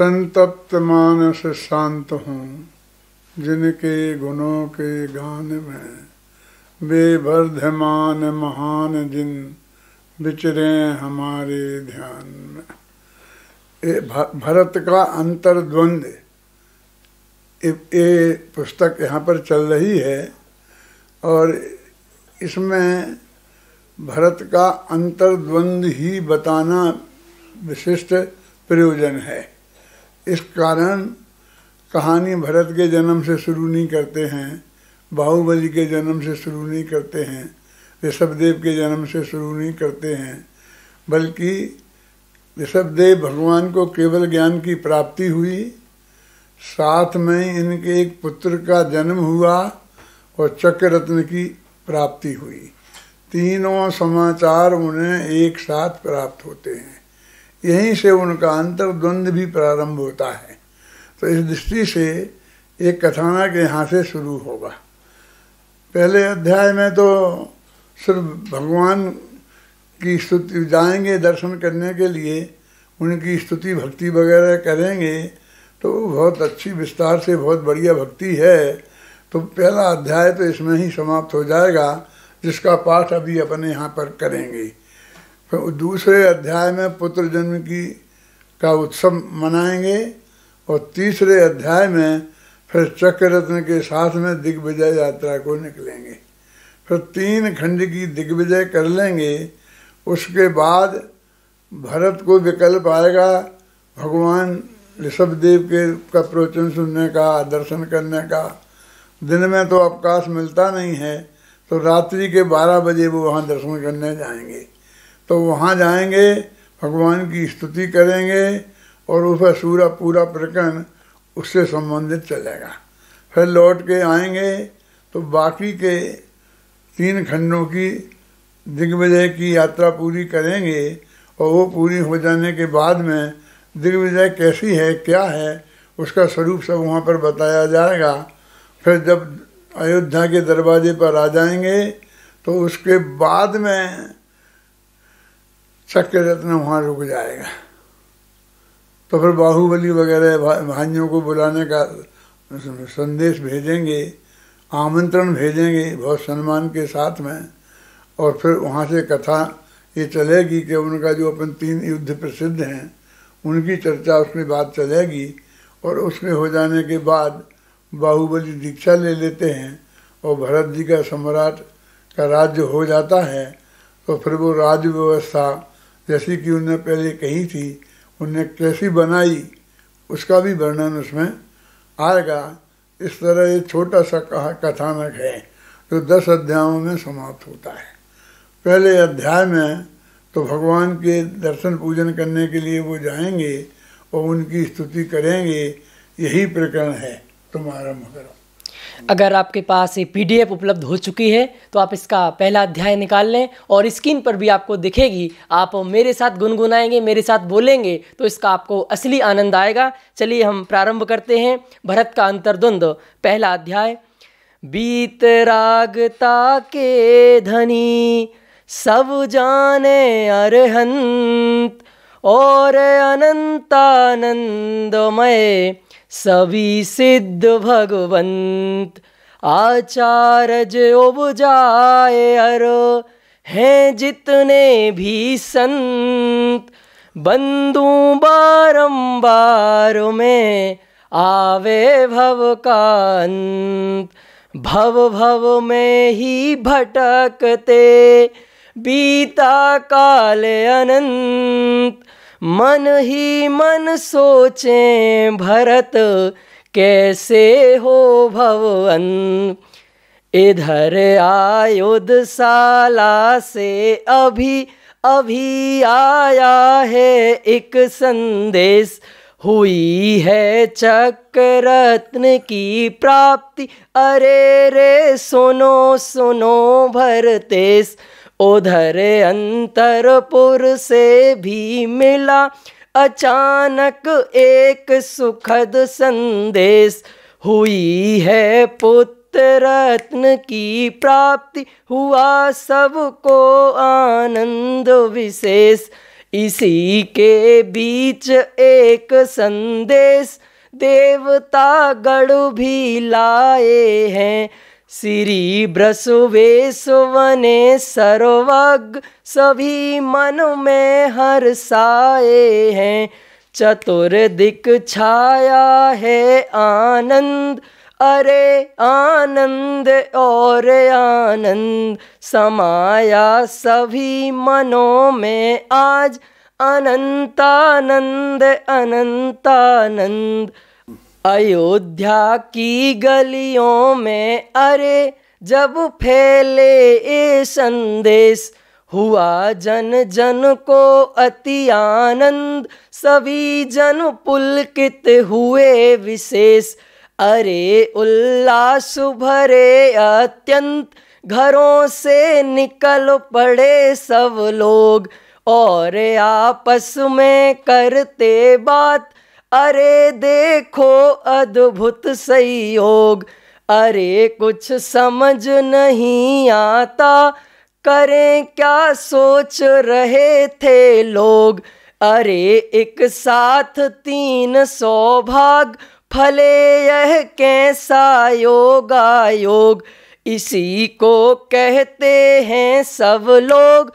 संतप्त मानस शांत हूँ जिनके गुणों के गान में बेवर्धमान महान जिन विचरे हमारे ध्यान में ए भरत का अंतर्द्वंद पुस्तक यहाँ पर चल रही है और इसमें भरत का अंतर्द्वंद ही बताना विशिष्ट प्रयोजन है इस कारण कहानी भरत के जन्म से शुरू नहीं करते हैं बाहुबली के जन्म से शुरू नहीं करते हैं ऋषभदेव के जन्म से शुरू नहीं करते हैं बल्कि ऋषभदेव भगवान को केवल ज्ञान की प्राप्ति हुई साथ में इनके एक पुत्र का जन्म हुआ और चक्र रत्न की प्राप्ति हुई तीनों समाचार उन्हें एक साथ प्राप्त होते हैं यहीं से उनका अंतर्द्वंद भी प्रारंभ होता है तो इस दृष्टि से एक कथानक यहाँ से शुरू होगा पहले अध्याय में तो सिर्फ भगवान की स्तुति जाएंगे दर्शन करने के लिए उनकी स्तुति भक्ति वगैरह करेंगे तो बहुत अच्छी विस्तार से बहुत बढ़िया भक्ति है तो पहला अध्याय तो इसमें ही समाप्त हो जाएगा जिसका पाठ अभी अपने यहाँ पर करेंगे तो दूसरे अध्याय में पुत्र जन्म की का उत्सव मनाएंगे और तीसरे अध्याय में फिर चक्र रत्न के साथ में दिग्विजय यात्रा को निकलेंगे फिर तीन खंड की दिग्विजय कर लेंगे उसके बाद भरत को विकल्प आएगा भगवान ऋषभदेव के का प्रवचन सुनने का दर्शन करने का दिन में तो अवकाश मिलता नहीं है तो रात्रि के 12 बजे वो वहाँ दर्शन करने जाएंगे तो वहाँ जाएंगे भगवान की स्तुति करेंगे और उसका सूरा पूरा प्रकरण उससे संबंधित चलेगा फिर लौट के आएंगे तो बाकी के तीन खंडों की दिग्विजय की यात्रा पूरी करेंगे और वो पूरी हो जाने के बाद में दिग्विजय कैसी है क्या है उसका स्वरूप सब वहाँ पर बताया जाएगा फिर जब अयोध्या के दरवाजे पर आ जाएंगे तो उसके बाद में चक्कर रत्न वहाँ रुक जाएगा तो फिर बाहुबली वगैरह भाइयों को बुलाने का संदेश भेजेंगे आमंत्रण भेजेंगे बहुत सम्मान के साथ में और फिर वहाँ से कथा ये चलेगी कि उनका जो अपन तीन युद्ध प्रसिद्ध हैं उनकी चर्चा उसमें बात चलेगी और उसमें हो जाने के बाद बाहुबली दीक्षा ले लेते हैं और भरत जी का सम्राट का राज्य हो जाता है तो फिर वो राज्य व्यवस्था जैसी कि उनने पहले कही थी उनने कैसी बनाई उसका भी वर्णन उसमें आएगा इस तरह ये छोटा सा कथानक है जो दस अध्यायों में समाप्त होता है पहले अध्याय में तो भगवान के दर्शन पूजन करने के लिए वो जाएंगे और उनकी स्तुति करेंगे यही प्रकरण है तुम्हारा मकरम अगर आपके पास ये पी उपलब्ध हो चुकी है तो आप इसका पहला अध्याय निकाल लें और स्क्रीन पर भी आपको दिखेगी आप मेरे साथ गुनगुनाएंगे मेरे साथ बोलेंगे तो इसका आपको असली आनंद आएगा चलिए हम प्रारंभ करते हैं भरत का अंतर्द्वंद पहला अध्याय बीत रागता के धनी सब जाने अरहंत और अनंतानंदमय सभी सिद्ध भगवंत आचार्य उपजाए अरो हैं जितने भी संत बंधु बारंबार में आवे भव कांत भव भव में ही भटकते बीता काल अनंत मन ही मन सोचें भरत कैसे हो भवन इधर आयुध साला से अभी अभी आया है एक संदेश हुई है चक्रत्न की प्राप्ति अरे रे सुनो सुनो भरतेश उधर अंतरपुर से भी मिला अचानक एक सुखद संदेश हुई है पुत्र रत्न की प्राप्ति हुआ सबको आनंद विशेष इसी के बीच एक संदेश देवता गढ़ भी लाए हैं श्री ब्रसुवे सुवने सर्वज्ञ सभी मन में हर्षाए हैं चतुर चतुर्दिक छाया है आनंद अरे आनंद और आनंद समाया सभी मनों में आज अनंतानंद अनंतानंद अयोध्या की गलियों में अरे जब फैले ए संदेश हुआ जन जन को अति आनंद सभी जन पुलकित हुए विशेष अरे उल्लास भरे अत्यंत घरों से निकल पड़े सब लोग और आपस में करते बात अरे देखो अद्भुत संयोग अरे कुछ समझ नहीं आता करें क्या सोच रहे थे लोग अरे एक साथ तीन सौ भाग फले यह कैसा योगा योग इसी को कहते हैं सब लोग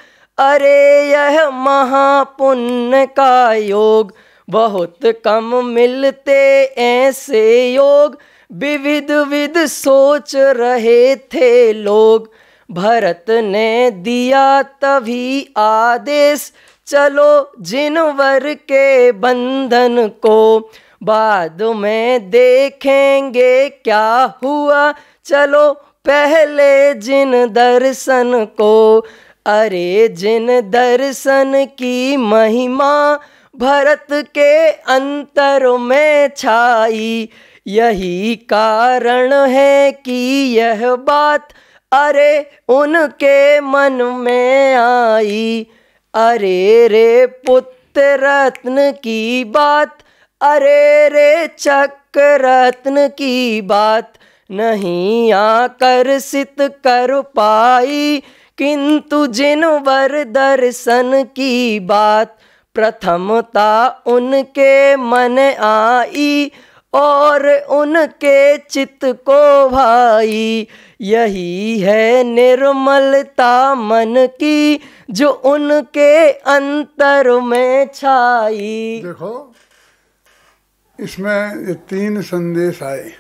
अरे यह महापुण्य का योग बहुत कम मिलते ऐसे योग विविध विध सोच रहे थे लोग भरत ने दिया तभी आदेश चलो जिनवर के बंधन को बाद में देखेंगे क्या हुआ चलो पहले जिन दर्शन को अरे जिन दर्शन की महिमा भरत के अंतर में छाई यही कारण है कि यह बात अरे उनके मन में आई अरे रे पुत्र रत्न की बात अरे रे चक्र रत्न की बात नहीं आकर्षित कर पाई किंतु जिन वर दर्शन की बात प्रथमता उनके मन आई और उनके चित्त को भाई यही है निर्मलता मन की जो उनके अंतर में छाई देखो इसमें ये तीन संदेश आए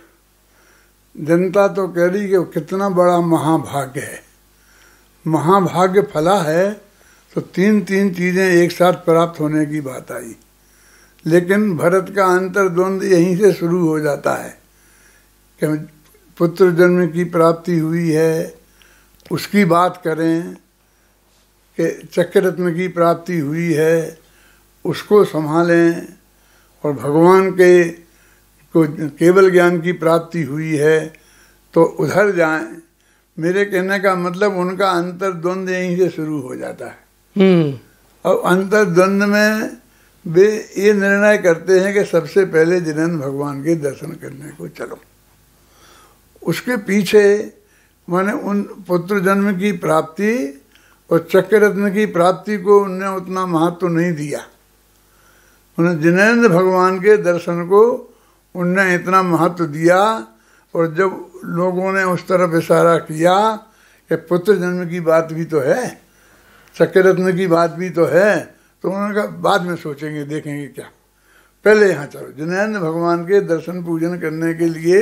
जनता तो कह रही कि कितना बड़ा महाभाग्य है महाभाग्य फला है तो तीन तीन चीज़ें एक साथ प्राप्त होने की बात आई लेकिन भरत का अंतर्द्वंद यहीं से शुरू हो जाता है कि पुत्र जन्म की प्राप्ति हुई है उसकी बात करें कि चक्रत्न की प्राप्ति हुई है उसको संभालें और भगवान के को केवल ज्ञान की प्राप्ति हुई है तो उधर जाएं मेरे कहने का मतलब उनका द्वंद्व यहीं से शुरू हो जाता है और हम्म। अंतर्द्वंद में वे ये निर्णय करते हैं कि सबसे पहले जिनेन्द्र भगवान के दर्शन करने को चलो उसके पीछे माने उन पुत्र जन्म की प्राप्ति और चक्र रत्न की प्राप्ति को उनने उतना महत्व तो नहीं दिया उन्हें जिनेन्द्र भगवान के दर्शन को उनने इतना महत्व तो दिया और जब लोगों ने उस तरफ इशारा किया कि पुत्र जन्म की बात भी तो है रत्न की बात भी तो है तो उन्होंने कहा बाद में सोचेंगे देखेंगे क्या पहले यहाँ चलो जिनेन्द्र भगवान के दर्शन पूजन करने के लिए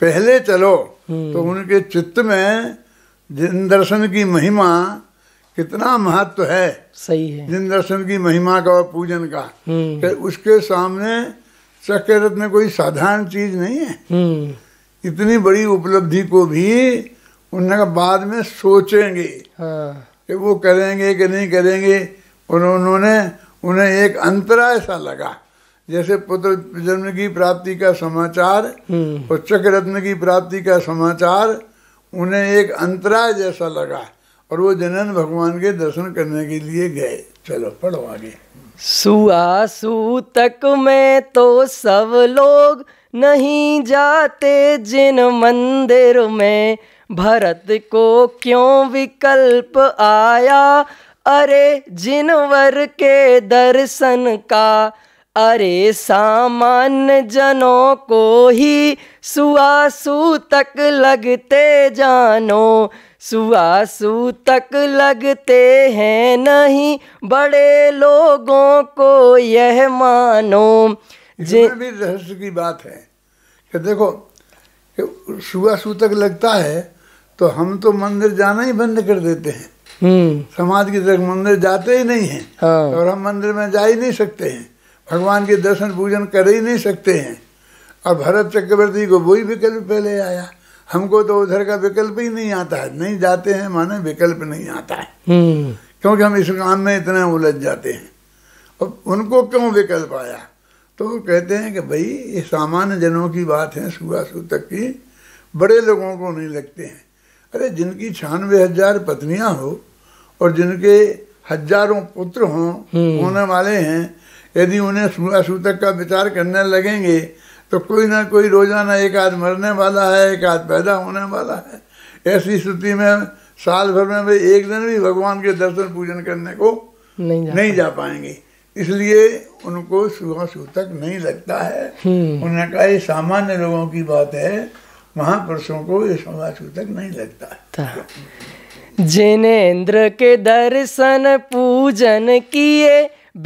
पहले चलो हम्म। तो उनके चित्त में जिन दर्शन की महिमा कितना महत्व है सही है जिन दर्शन की महिमा का और पूजन का कि हम्म। उसके सामने चक्रत रत्न कोई साधारण चीज नहीं है हम्म। इतनी बड़ी उपलब्धि को भी उन्होंने बाद में सोचेंगे हाँ। कि वो करेंगे कि नहीं करेंगे और उन्होंने उन्हें एक अंतरा ऐसा लगा जैसे पुत्र जन्म की प्राप्ति का समाचार हम्म। और चक्र रत्न की प्राप्ति का समाचार उन्हें एक अंतरा जैसा लगा और वो जनन भगवान के दर्शन करने के लिए गए चलो पढ़ो आगे सुआ में तो सब लोग नहीं जाते जिन मंदिर में भरत को क्यों विकल्प आया अरे जिनवर के दर्शन का अरे सामान्य जनों को ही सुआसू तक लगते जानो सुआसू तक लगते हैं नहीं बड़े लोगों को यह मानो जे भी रहस्य की बात है कि देखो सुआसू तक लगता है तो हम तो मंदिर जाना ही बंद कर देते हैं हम्म। समाज की तरफ मंदिर जाते ही नहीं है हाँ। और हम मंदिर में जा ही नहीं सकते हैं भगवान के दर्शन पूजन कर ही नहीं सकते हैं और भरत चक्रवर्ती को वही विकल्प पहले आया हमको तो उधर का विकल्प ही नहीं आता है नहीं जाते हैं माने विकल्प नहीं आता है हम्म। क्योंकि हम इस काम में इतने उलझ जाते हैं और उनको क्यों विकल्प आया तो कहते हैं कि भाई ये सामान्य जनों की बात है सुबह तक की बड़े लोगों को नहीं लगते हैं अरे जिनकी छियानवे हजार पत्नियां हो और जिनके हजारों पुत्र हों हम्म। होने वाले हैं यदि उन्हें सूतक का विचार करने लगेंगे तो कोई ना कोई रोजाना एक आध मरने वाला है एक आध पैदा होने वाला है ऐसी स्थिति में साल भर में भी एक दिन भी भगवान के दर्शन पूजन करने को नहीं जा, नहीं जा पाएंगे इसलिए उनको सुबह सूतक नहीं लगता है हम्म। उन्होंने कहा ये सामान्य लोगों की बात है महापुरुषों को ये समाज तक नहीं लगता जिनेन्द्र के दर्शन पूजन किए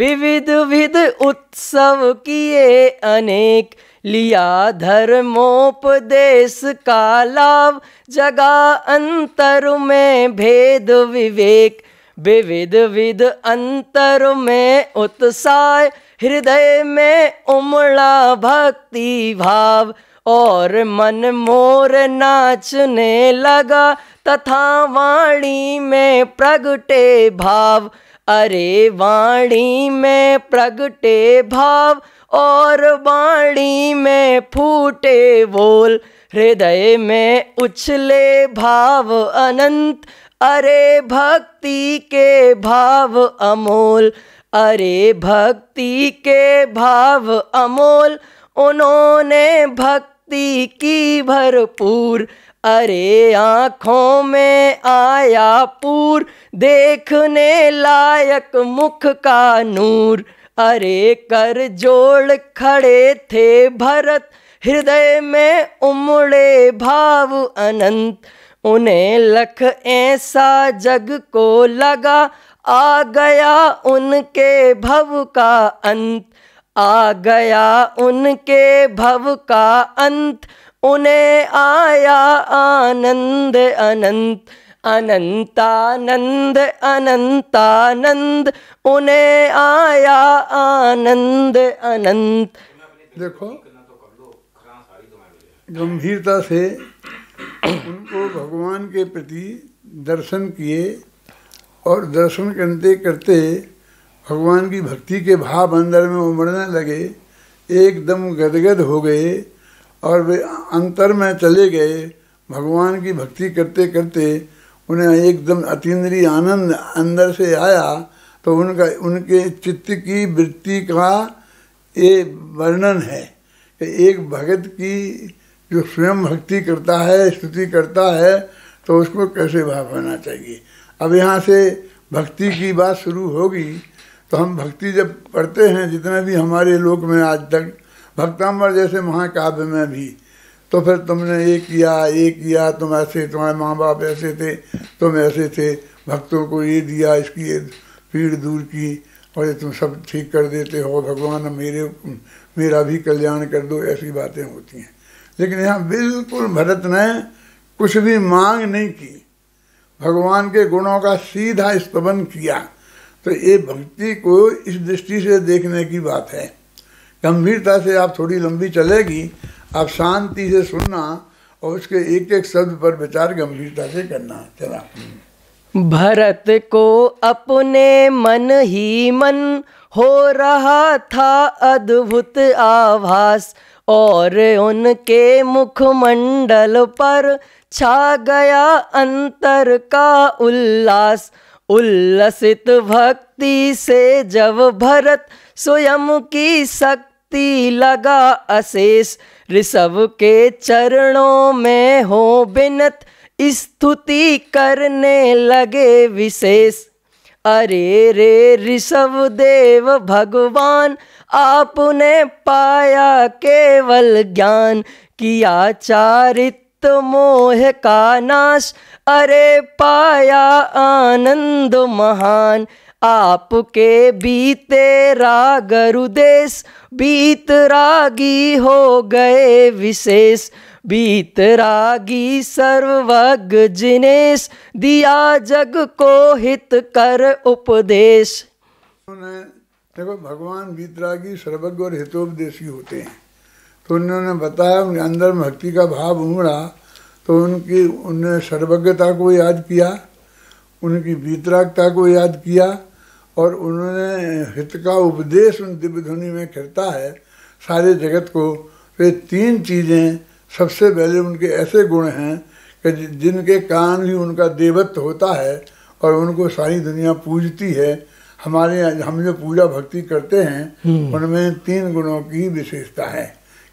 विविध विध उत्सव किए अनेक लिया धर्मोपदेश का लाभ जगा अंतर में भेद विवेक विविध विध अंतर में उत्साह हृदय में उमड़ा भक्ति भाव और मन मोर नाचने लगा तथा वाणी में प्रगटे भाव अरे वाणी में प्रगटे भाव और वाणी में फूटे बोल हृदय में उछले भाव अनंत अरे भक्ति के भाव अमोल अरे भक्ति के भाव अमोल उन्होंने भक्ति की भरपूर अरे आँखों में आया पूर देखने लायक मुख का नूर अरे कर जोड़ खड़े थे भरत हृदय में उमड़े भाव अनंत उन्हें लख ऐसा जग को लगा आ गया उनके भव का अंत आ गया उनके भव का अंत उन्हें आया आनंद अनंत अनंतानंद अनंतानंद उन्हें आया आनंद अनंत देखो गंभीरता से उनको भगवान के प्रति दर्शन किए और दर्शन करते करते भगवान की भक्ति के भाव अंदर में उमड़ने लगे एकदम गदगद हो गए और वे अंतर में चले गए भगवान की भक्ति करते करते उन्हें एकदम अतीन्द्रीय आनंद अंदर से आया तो उनका उनके चित्त की वृत्ति का ये वर्णन है कि एक भगत की जो स्वयं भक्ति करता है स्तुति करता है तो उसको कैसे भाव होना चाहिए अब यहाँ से भक्ति की बात शुरू होगी तो हम भक्ति जब पढ़ते हैं जितने भी हमारे लोक में आज तक भक्तांबर जैसे महाकाव्य में भी तो फिर तुमने ये किया ये किया तुम ऐसे तुम्हारे माँ बाप ऐसे थे तुम ऐसे थे भक्तों को ये दिया इसकी ये पीड़ दूर की और ये तुम सब ठीक कर देते हो भगवान मेरे मेरा भी कल्याण कर दो ऐसी बातें होती हैं लेकिन यहाँ बिल्कुल भरत ने कुछ भी मांग नहीं की भगवान के गुणों का सीधा स्तमन किया तो ये भक्ति को इस दृष्टि से देखने की बात है गंभीरता से आप थोड़ी लंबी चलेगी आप शांति से सुनना और उसके एक एक शब्द पर विचार गंभीरता से करना चला भरत को अपने मन ही मन हो रहा था अद्भुत आभास और उनके मुखमंडल पर छा गया अंतर का उल्लास उल्लसित भक्ति से जब भरत स्वयं की शक्ति लगा अशेष ऋषभ के चरणों में हो बिनत स्तुति करने लगे विशेष अरे रे ऋषभ देव भगवान आपने पाया केवल ज्ञान किया चारित मुक्त मोह का नाश अरे पाया आनंद महान आपके बीते राग रुदेश बीत रागी हो गए विशेष बीत रागी सर्वज्ञ जिनेश दिया जग को हित कर उपदेश देखो भगवान बीतरागी सर्वज्ञ और हितोपदेशी होते हैं तो उन्होंने बताया उनके अंदर भक्ति का भाव उमड़ा तो उनकी उनने सर्वज्ञता को याद किया उनकी वितरागता को याद किया और उन्होंने हित का उपदेश उन दिव्य ध्वनि में करता है सारे जगत को तो ये तीन चीज़ें सबसे पहले उनके ऐसे गुण हैं कि जिनके कारण ही उनका देवत्व होता है और उनको सारी दुनिया पूजती है हमारे हम जो पूजा भक्ति करते हैं हम्म। उनमें तीन गुणों की विशेषता है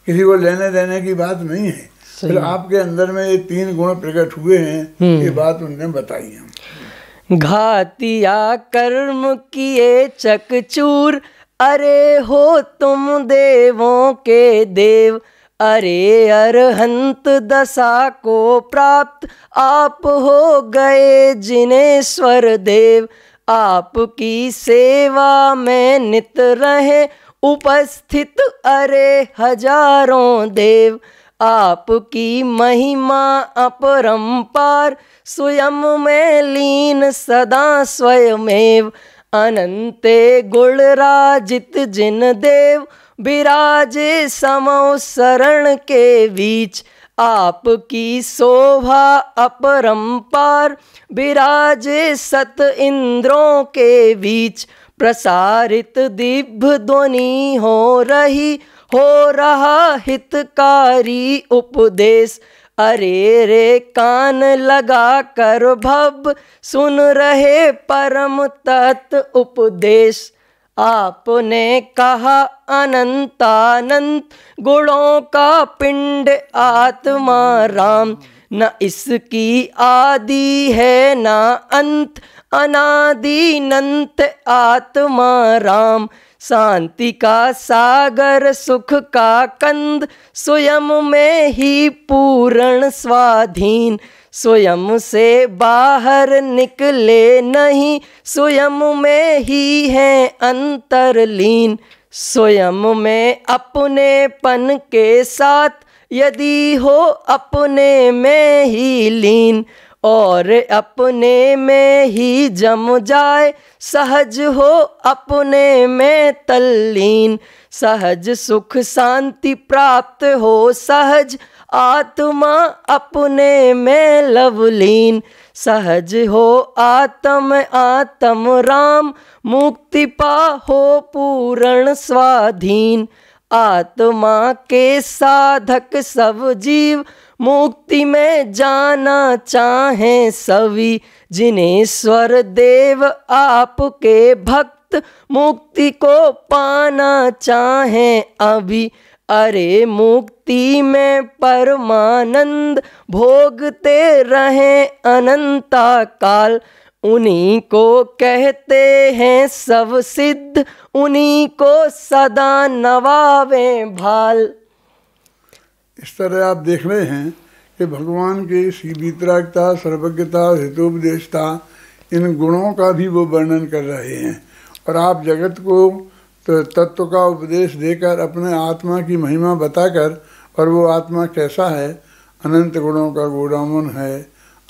किसी को लेने देने की बात नहीं है फिर आपके अंदर में ये तीन गुण प्रकट हुए हैं हम्म। ये बात उनने बताई है घातिया कर्म किए चकचूर अरे हो तुम देवों के देव अरे अरहंत दशा को प्राप्त आप हो गए जिनेश्वर देव आपकी सेवा में नित रहे उपस्थित अरे हजारों देव आपकी महिमा अपरंपार स्वयं में लीन सदा स्वयमेव अनंते गुणराजित जिन देव विराजे समो शरण के बीच आपकी शोभा अपरंपार विराजे सत इंद्रों के बीच प्रसारित दिव्य ध्वनि हो रही हो रहा हितकारी उपदेश अरे रे कान लगा कर भव सुन रहे परम तत् उपदेश आपने कहा अनंतानंत गुणों का पिंड आत्मा राम न इसकी आदि है न अंत अनादि नंत आत्मा राम शांति का सागर सुख का कंद स्वयं में ही पूर्ण स्वाधीन स्वयं से बाहर निकले नहीं स्वयं में ही है अंतरलीन स्वयं में अपने पन के साथ यदि हो अपने में ही लीन और अपने में ही जम जाए सहज हो अपने में तल्लीन सहज सुख शांति प्राप्त हो सहज आत्मा अपने में लवलीन सहज हो आत्म आत्म राम मुक्ति पा हो पूर्ण स्वाधीन आत्मा के साधक सब जीव मुक्ति में जाना चाहें सभी जिन्हें स्वर देव आपके भक्त मुक्ति को पाना चाहें अभी अरे मुक्ति में परमानंद भोगते रहें अनंता काल उन्हीं को कहते हैं सब सिद्ध उन्हीं को सदा नवावे भाल इस तरह आप देख रहे हैं कि भगवान की सीमितरागता सर्वज्ञता हितोपदेशता इन गुणों का भी वो वर्णन कर रहे हैं और आप जगत को तो तत्व का उपदेश देकर अपने आत्मा की महिमा बताकर और वो आत्मा कैसा है अनंत गुणों का गोडामन है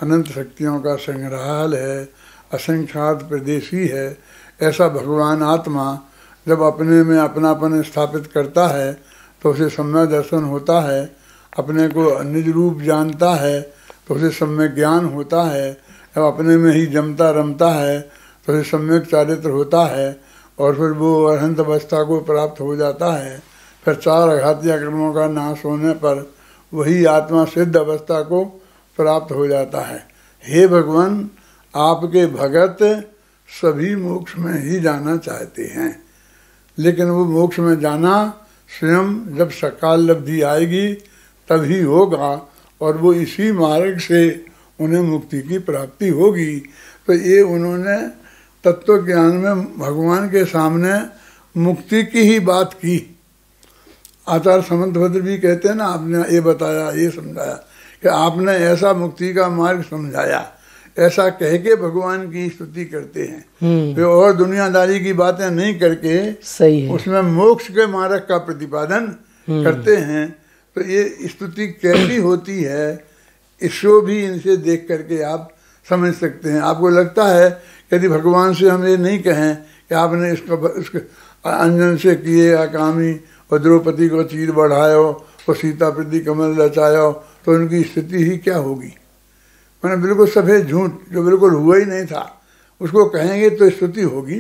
अनंत शक्तियों का संग्रहालय है असंख्यात प्रदेशी है ऐसा भगवान आत्मा जब अपने में अपनापन स्थापित करता है तो उसे समय दर्शन होता है अपने को निज रूप जानता है तो उसे समय ज्ञान होता है जब अपने में ही जमता रमता है तो उसे सम्यक चारित्र होता है और फिर वो अरहंत अवस्था को प्राप्त हो जाता है फिर चार अघाती कर्मों का नाश होने पर वही आत्मा सिद्ध अवस्था को प्राप्त हो जाता है हे भगवान आपके भगत सभी मोक्ष में ही जाना चाहते हैं लेकिन वो मोक्ष में जाना स्वयं जब सकाल लब्धि आएगी तभी होगा और वो इसी मार्ग से उन्हें मुक्ति की प्राप्ति होगी तो ये उन्होंने तत्व ज्ञान में भगवान के सामने मुक्ति की ही बात की आचार्य भद्र भी कहते हैं ना आपने ये बताया ये समझाया कि आपने ऐसा मुक्ति का मार्ग समझाया ऐसा कह के भगवान की स्तुति करते हैं तो और दुनियादारी की बातें नहीं करके सही है। उसमें मोक्ष के मार्ग का प्रतिपादन हम्म। करते हैं तो ये स्तुति कैसी होती है इसको भी इनसे देख करके आप समझ सकते हैं आपको लगता है यदि भगवान से हम ये नहीं कहें कि आपने इसको इसको अंजन से किए अकामी और द्रौपदी को चीर बढ़ाओ और सीता प्रति कमल रचाओ तो उनकी स्थिति ही क्या होगी मैंने बिल्कुल सफ़ेद झूठ जो बिल्कुल हुआ ही नहीं था उसको कहेंगे तो स्तुति होगी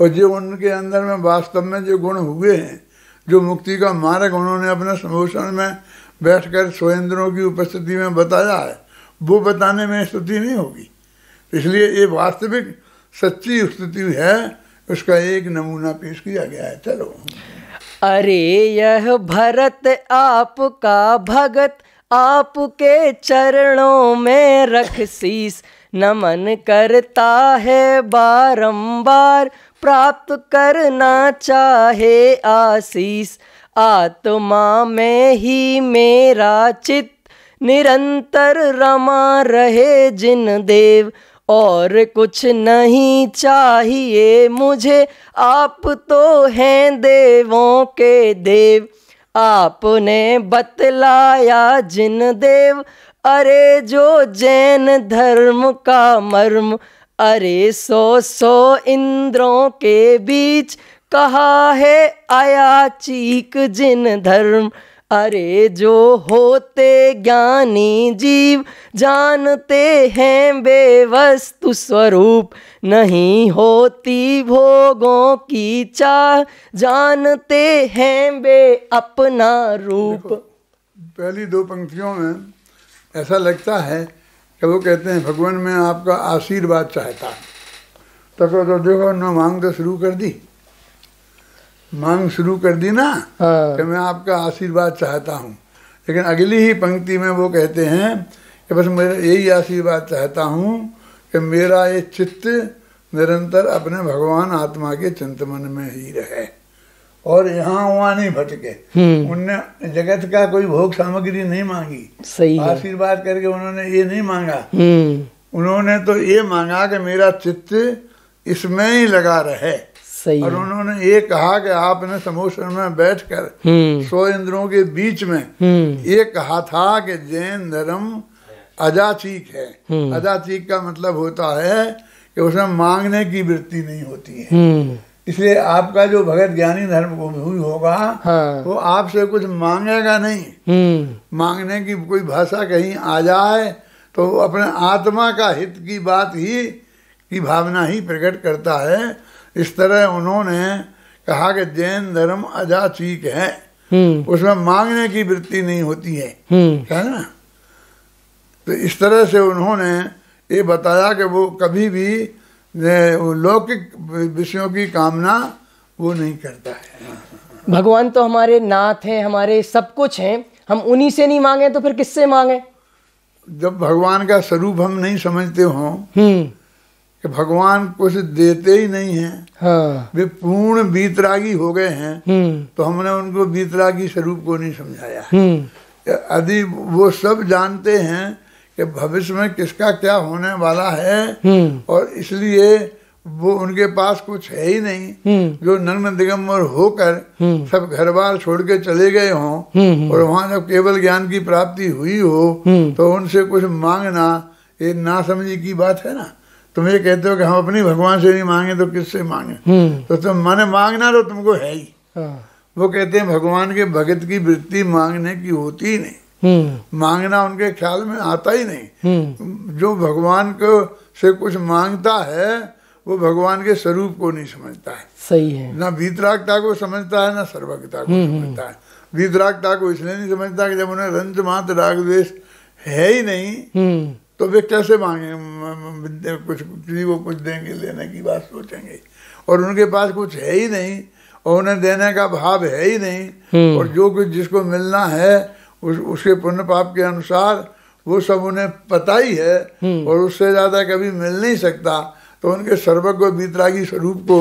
और जो उनके अंदर में वास्तव में जो गुण हुए हैं जो मुक्ति का मार्ग उन्होंने अपने समोषण में बैठकर कर की उपस्थिति में बताया है वो बताने में स्तुति नहीं होगी इसलिए ये वास्तविक सच्ची स्तुति है उसका एक नमूना पेश किया गया है चलो अरे यह भरत आपका भगत आपके चरणों में रख शीस नमन करता है बारंबार प्राप्त करना चाहे आशीष आत्मा में ही मेरा चित निरंतर रमा रहे जिन देव और कुछ नहीं चाहिए मुझे आप तो हैं देवों के देव आपने बतलाया जिन देव अरे जो जैन धर्म का मर्म अरे सो सो इंद्रों के बीच कहा है आया चीक जिन धर्म अरे जो होते ज्ञानी जीव जानते हैं बेवस्तु स्वरूप नहीं होती भोगों की चाह जानते हैं बे अपना रूप पहली दो पंक्तियों में ऐसा लगता है कि वो कहते हैं भगवान मैं आपका आशीर्वाद चाहता तो देखो न मांग तो शुरू कर दी मांग शुरू कर दी ना हाँ। कि मैं आपका आशीर्वाद चाहता हूँ लेकिन अगली ही पंक्ति में वो कहते हैं कि बस मैं यही आशीर्वाद चाहता हूँ कि मेरा ये चित्त निरंतर अपने भगवान आत्मा के चिंतमन में ही रहे और यहाँ वहाँ नहीं भटके हम्म। उनने जगत का कोई भोग सामग्री नहीं मांगी आशीर्वाद करके उन्होंने ये नहीं मांगा हम्म। उन्होंने तो ये मांगा कि मेरा चित्त इसमें ही लगा रहे सही और उन्होंने ये कहा कि आपने समोसन में बैठकर हम्म। सो इंद्रों के बीच में हम्म। ये कहा था कि जैन धर्म अजाचीक है हम्म। अजाचीक का मतलब होता है कि उसमें मांगने की वृत्ति नहीं होती है इसलिए आपका जो भगत ज्ञानी धर्म को होगा हाँ। वो आपसे कुछ मांगेगा नहीं मांगने की कोई भाषा कहीं आ जाए तो वो अपने आत्मा का हित की बात ही की भावना ही प्रकट करता है इस तरह उन्होंने कहा कि जैन धर्म अजाचीक है हम्म। उसमें मांगने की वृत्ति नहीं होती है हम्म। है ना तो इस तरह से उन्होंने ये बताया कि वो कभी भी लौकिक विषयों की कामना वो नहीं करता है भगवान तो हमारे नाथ हैं हमारे सब कुछ हैं हम उन्हीं से नहीं मांगे तो फिर किससे मांगे जब भगवान का स्वरूप हम नहीं समझते हों हम्म। कि भगवान कुछ देते ही नहीं है हाँ। वे पूर्ण बीतरागी हो गए हैं हम्म। तो हमने उनको बीतरागी स्वरूप को नहीं समझाया हम्म। यदि वो सब जानते हैं कि भविष्य में किसका क्या होने वाला है हम्म। और इसलिए वो उनके पास कुछ है ही नहीं जो नग्न दिगम्बर होकर सब घर बार छोड़ के चले गए हों और वहाँ जब केवल ज्ञान की प्राप्ति हुई हो तो उनसे कुछ मांगना ये ना समझी की बात है ना तुम ये कहते हो कि हम अपनी भगवान से नहीं मांगे तो किससे मांगे हम्म। तो तुम माने मांगना तो तुमको है ही हाँ। वो कहते हैं भगवान के भगत की वृत्ति मांगने की होती ही नहीं हम्म। मांगना उनके ख्याल में आता ही नहीं हम्म। जो भगवान को से कुछ मांगता है वो भगवान के स्वरूप को नहीं समझता है सही है ना वीतरागता को समझता है ना सर्वज्ञता को समझता है वीतरागता को इसलिए नहीं समझता कि जब उन्हें रंज मात राग द्वेष है ही नहीं तो वे कैसे मांगे कुछ किसी को कुछ देंगे लेने की बात सोचेंगे और उनके पास कुछ है ही नहीं और उन्हें देने का भाव है ही नहीं हम्म। और जो कुछ जिसको मिलना है उस, उसके पुण्य पाप के अनुसार वो सब उन्हें पता ही है हम्म। और उससे ज़्यादा कभी मिल नहीं सकता तो उनके सर्वज्ञ वितरागी स्वरूप को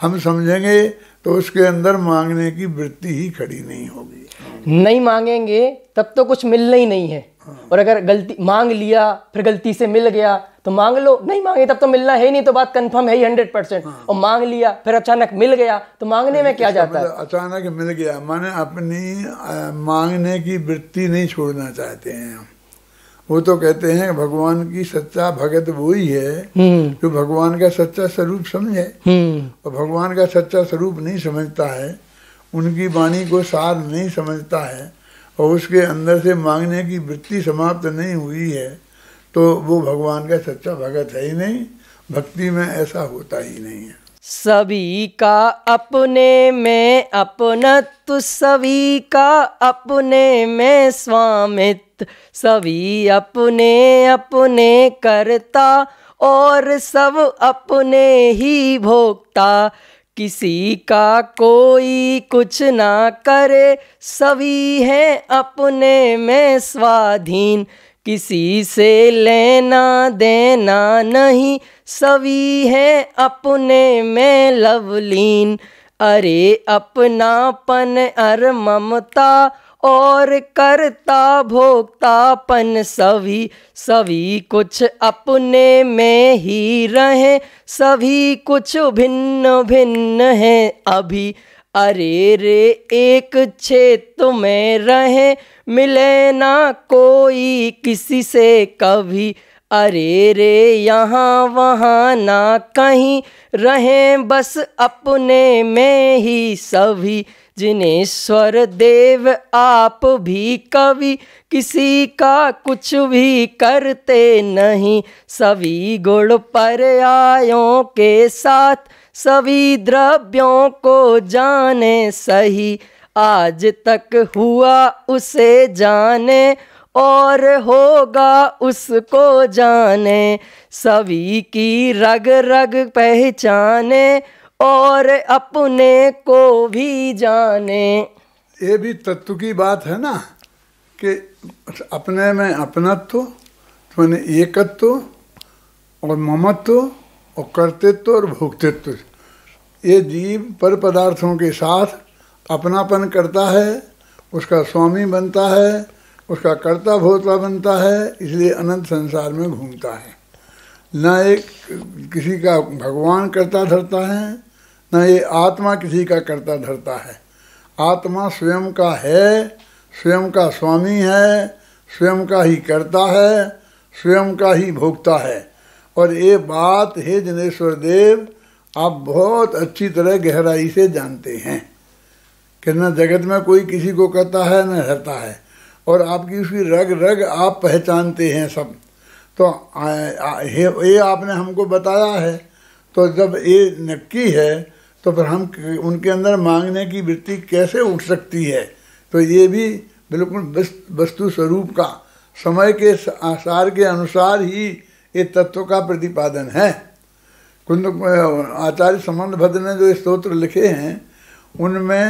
हम समझेंगे तो उसके अंदर मांगने की वृत्ति ही खड़ी नहीं होगी नहीं मांगेंगे तब तो कुछ मिलना ही नहीं है हाँ। और अगर गलती मांग लिया फिर गलती से मिल गया तो मांग लो नहीं मांगे तब तो मिलना है नहीं तो बात कंफर्म है ही हंड्रेड हाँ। परसेंट और मांग लिया फिर अचानक मिल गया तो मांगने हाँ, में क्या जाता है मतलब अचानक मिल गया माने अपनी मांगने की वृत्ति नहीं छोड़ना चाहते हैं हम वो तो कहते हैं भगवान की सच्चा भगत वो ही है हम्म। जो भगवान का सच्चा स्वरूप समझे हम्म। और भगवान का सच्चा स्वरूप नहीं समझता है उनकी वाणी को सार नहीं समझता है और उसके अंदर से मांगने की वृत्ति समाप्त नहीं हुई है तो वो भगवान का सच्चा भगत है ही नहीं भक्ति में ऐसा होता ही नहीं है सभी का अपने में अपनत्व सभी का अपने में स्वामित्व सभी अपने अपने करता और सब अपने ही भोक्ता किसी का कोई कुछ ना करे सभी हैं अपने में स्वाधीन किसी से लेना देना नहीं सभी है अपने में लवलीन अरे अपनापन अर ममता और करता भोक्तापन सभी सभी कुछ अपने में ही रहे सभी कुछ भिन्न भिन्न हैं अभी अरे रे एक क्षेत्र में रहे मिले ना कोई किसी से कभी अरे रे यहाँ वहाँ ना कहीं रहें बस अपने में ही सभी जिनेश्वर देव आप भी कवि किसी का कुछ भी करते नहीं सभी गुण पर्यायों के साथ सभी द्रव्यों को जाने सही आज तक हुआ उसे जाने और होगा उसको जाने सभी की रग रग पहचाने और अपने को भी जाने ये भी तत्व की बात है ना कि अपने में अपनत्व तो एकत्व और ममत्व और कर्तृत्व और भोक्तृत्व ये जीव पर पदार्थों के साथ अपनापन करता है उसका स्वामी बनता है उसका कर्ता भोतला बनता है इसलिए अनंत संसार में घूमता है न एक किसी का भगवान कर्ता धरता है न ये आत्मा किसी का कर्ता धरता है आत्मा स्वयं का है स्वयं का स्वामी है स्वयं का ही कर्ता है स्वयं का ही भोगता है और ये बात हे जनेश्वर देव आप बहुत अच्छी तरह गहराई से जानते हैं कि न जगत में कोई किसी को करता है न रहता है और आपकी उसकी रग रग आप पहचानते हैं सब तो ये आपने हमको बताया है तो जब ये नक्की है तो फिर हम उनके अंदर मांगने की वृत्ति कैसे उठ सकती है तो ये भी बिल्कुल वस्तु स्वरूप का समय के आसार के अनुसार ही ये तत्व का प्रतिपादन है कुंद आचार्य संबंध भद्र ने जो स्त्रोत्र लिखे हैं उनमें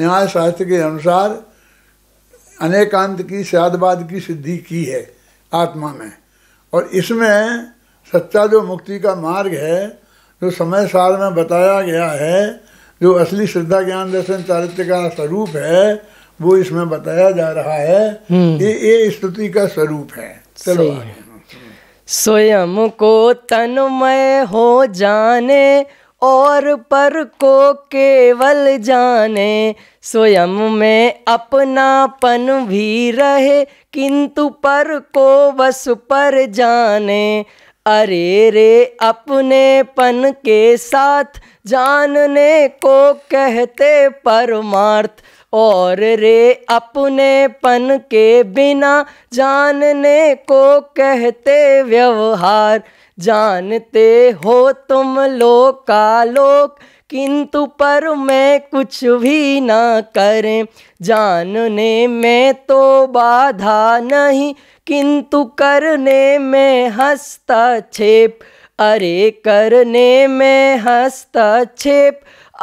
न्याय शास्त्र के अनुसार अनेकांत की साधवाद की सिद्धि की है आत्मा में और इसमें सच्चा जो मुक्ति का मार्ग है जो समय साल में बताया गया है जो असली श्रद्धा ज्ञान दर्शन चारित्र का स्वरूप है वो इसमें बताया जा रहा है ये हम्म। ये स्तुति का स्वरूप है चलो स्वयं को तनुमय हो जाने और पर को केवल जाने स्वयं में अपनापन भी रहे किंतु पर को बस पर जाने अरे रे अपने पन के साथ जानने को कहते परमार्थ और रे अपने पन के बिना जानने को कहते व्यवहार जानते हो तुम लोग का लोक किंतु पर मैं कुछ भी ना करें जानने में तो बाधा नहीं किंतु करने में हस्तक्षेप अरे करने में हस्तक्षेप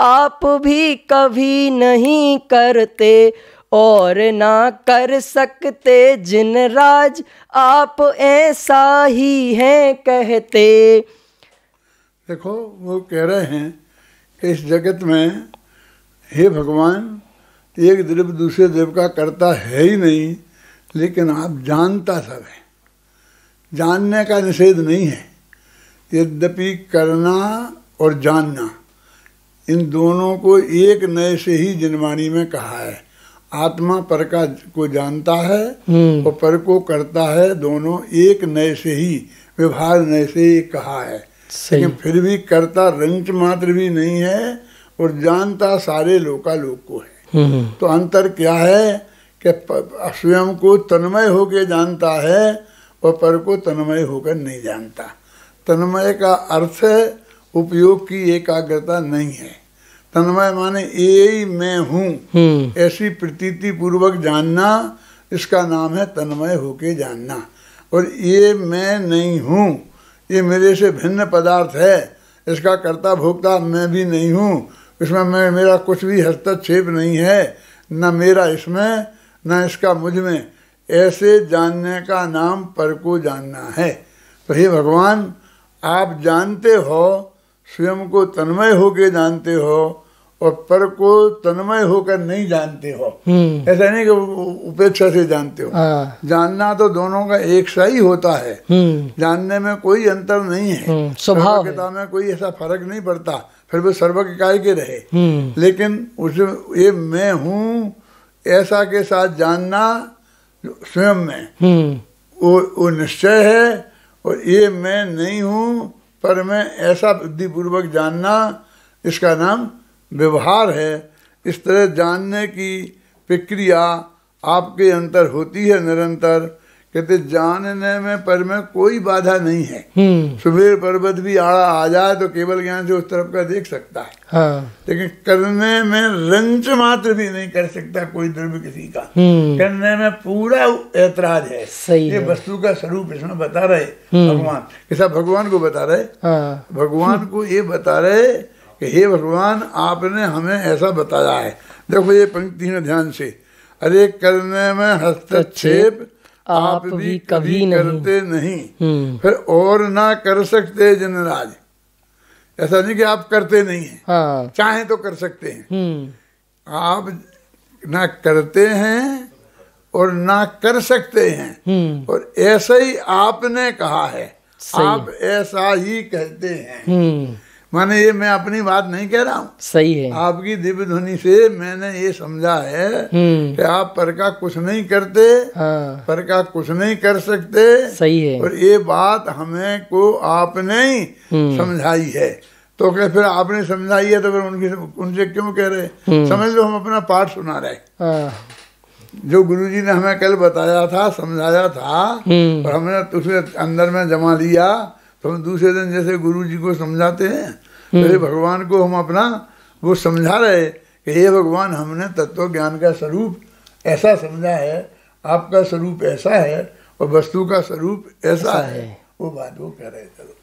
आप भी कभी नहीं करते और ना कर सकते जिन राज आप ऐसा ही हैं कहते देखो वो कह रहे हैं कि इस जगत में हे भगवान एक देव दूसरे देव का करता है ही नहीं लेकिन आप जानता सब है जानने का निषेध नहीं है यद्यपि करना और जानना इन दोनों को एक नए से ही जिनवाणी में कहा है आत्मा पर का को जानता है हम्म। और पर को करता है दोनों एक नए से ही व्यवहार नए से ही कहा है लेकिन फिर भी करता रंच मात्र भी नहीं है और जानता सारे लोका लोग को है हम्म। तो अंतर क्या है कि स्वयं को तन्मय होके जानता है और पर को तन्मय होकर नहीं जानता तन्मय का अर्थ उपयोग की एकाग्रता नहीं है तन्मय माने यही मैं हूँ हम्म। ऐसी प्रतीति पूर्वक जानना इसका नाम है तन्मय होके जानना और ये मैं नहीं हूँ ये मेरे से भिन्न पदार्थ है इसका कर्ता भोक्ता मैं भी नहीं हूँ इसमें मैं मेरा कुछ भी हस्तक्षेप नहीं है न मेरा इसमें न इसका मुझ में ऐसे जानने का नाम पर को जानना है तो हे भगवान आप जानते हो स्वयं को तन्मय होके जानते हो और पर को तन्मय होकर नहीं जानते हो हम्म। ऐसा नहीं कि उपेक्षा से जानते हो हाँ। जानना तो दोनों का एक सा ही होता है हम्म। जानने में कोई अंतर नहीं है हम्म। स्वभाविता में कोई ऐसा फर्क नहीं पड़ता फिर वो सर्व काय के रहे लेकिन उस ये मैं हूँ ऐसा के साथ जानना स्वयं में वो वो निश्चय है और ये मैं नहीं हूँ पर मैं ऐसा बुद्धिपूर्वक जानना इसका नाम व्यवहार है इस तरह जानने की प्रक्रिया आपके अंतर होती है निरंतर कहते जानने में पर में कोई बाधा नहीं है हम्म। सुबेर पर्वत भी आड़ा आ जाए तो केवल ज्ञान से उस तरफ का देख सकता है हाँ। लेकिन करने में रंच मात्र भी नहीं कर सकता कोई द्रव्य किसी का हम्म। करने में पूरा ऐतराज है सही ये वस्तु का स्वरूप इसमें बता रहे हम्म। भगवान ऐसा भगवान को बता रहे हाँ। भगवान को ये बता रहे कि हे भगवान आपने हमें ऐसा बताया है देखो ये पंक्ति में ध्यान से अरे करने में हस्तक्षेप आप भी कभी करते नहीं, नहीं। हम्म। फिर और ना कर सकते जनराज ऐसा नहीं कि आप करते नहीं हैं हाँ। चाहे तो कर सकते हैं हम्म। आप ना करते हैं और ना कर सकते हैं हम्म। और ऐसा ही आपने कहा है आप ऐसा ही कहते हैं माने ये मैं अपनी बात नहीं कह रहा हूँ सही है आपकी दिव्य ध्वनि से मैंने ये समझा है हम्म। कि आप पर का कुछ नहीं करते हाँ। पर का कुछ नहीं कर सकते सही है और ये बात हमें को आपने ही हम्म। समझाई है तो क्या फिर आपने समझाई है तो फिर उनकी उनसे क्यों कह रहे हम्म। समझ लो हम अपना पाठ सुना रहे हाँ। जो गुरुजी ने हमें कल बताया था समझाया था और हमने उसे अंदर में जमा लिया तो हम दूसरे दिन जैसे गुरु जी को समझाते हैं तो भगवान को हम अपना वो समझा रहे कि ये भगवान हमने तत्व ज्ञान का स्वरूप ऐसा समझा है आपका स्वरूप ऐसा है और वस्तु का स्वरूप ऐसा है वो बात वो कह रहे चलो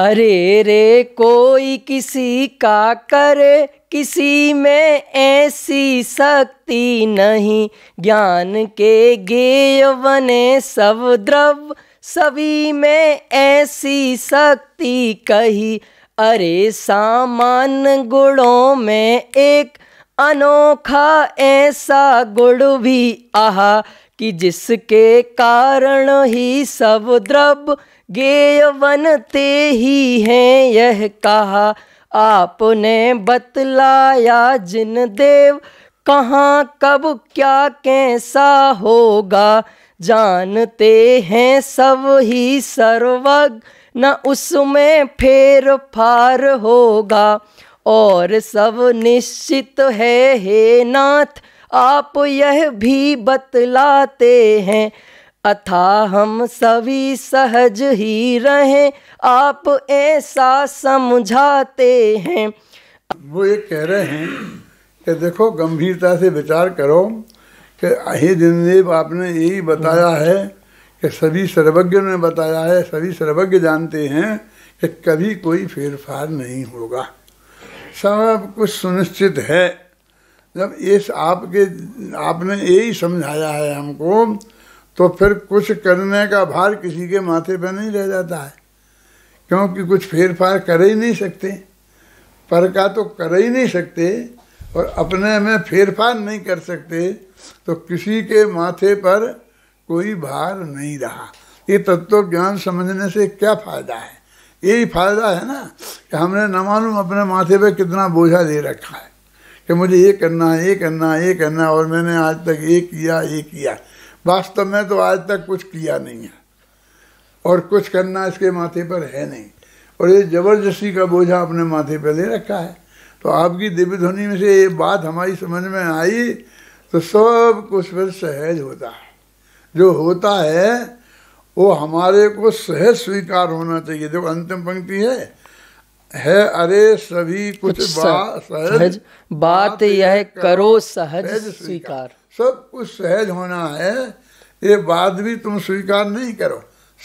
अरे रे कोई किसी का करे किसी में ऐसी शक्ति नहीं ज्ञान के गेय बने सब द्रव्य सभी में ऐसी शक्ति कही अरे सामान गुणों में एक अनोखा ऐसा गुण भी आहा कि जिसके कारण ही सब द्रव गेय बनते ही हैं यह कहा आपने बतलाया जिन देव कहाँ कब क्या कैसा होगा जानते हैं सब ही सर्वग न उसमें फेर फार होगा और सब निश्चित है हे नाथ आप यह भी बतलाते हैं अथा हम सभी सहज ही रहें आप ऐसा समझाते हैं वो ये कह रहे हैं कि देखो गंभीरता से विचार करो कि हे दिनदेव आपने यही बताया हम्म। है कि सभी सर्वज्ञ ने बताया है सभी सर्वज्ञ जानते हैं कि कभी कोई फेरफार नहीं होगा सब कुछ सुनिश्चित है जब इस आपके आपने यही समझाया है हमको तो फिर कुछ करने का भार किसी के माथे पर नहीं रह जाता है क्योंकि कुछ फेरफार कर ही नहीं सकते पर का तो कर ही नहीं सकते और अपने में फेरफार नहीं कर सकते तो किसी के माथे पर कोई भार नहीं रहा ये तत्व ज्ञान समझने से क्या फायदा है यही फायदा है ना कि हमने न मालूम अपने माथे पे कितना बोझा दे रखा है कि मुझे ये करना है ये करना है ये करना और मैंने आज तक ये किया ये किया वास्तव में तो आज तक कुछ किया नहीं है और कुछ करना इसके माथे पर है नहीं और ये जबरदस्ती का बोझा अपने माथे पर ले रखा है तो आपकी दिव्य ध्वनि में से ये बात हमारी समझ में आई तो सब कुछ फिर सहज होता है जो होता है वो हमारे को सहज स्वीकार होना चाहिए देखो अंतिम पंक्ति है है अरे सभी कुछ, कुछ बा, सहज, सहज बात यह करो सहज स्वीकार सब कुछ सहज होना है ये बात भी तुम स्वीकार नहीं करो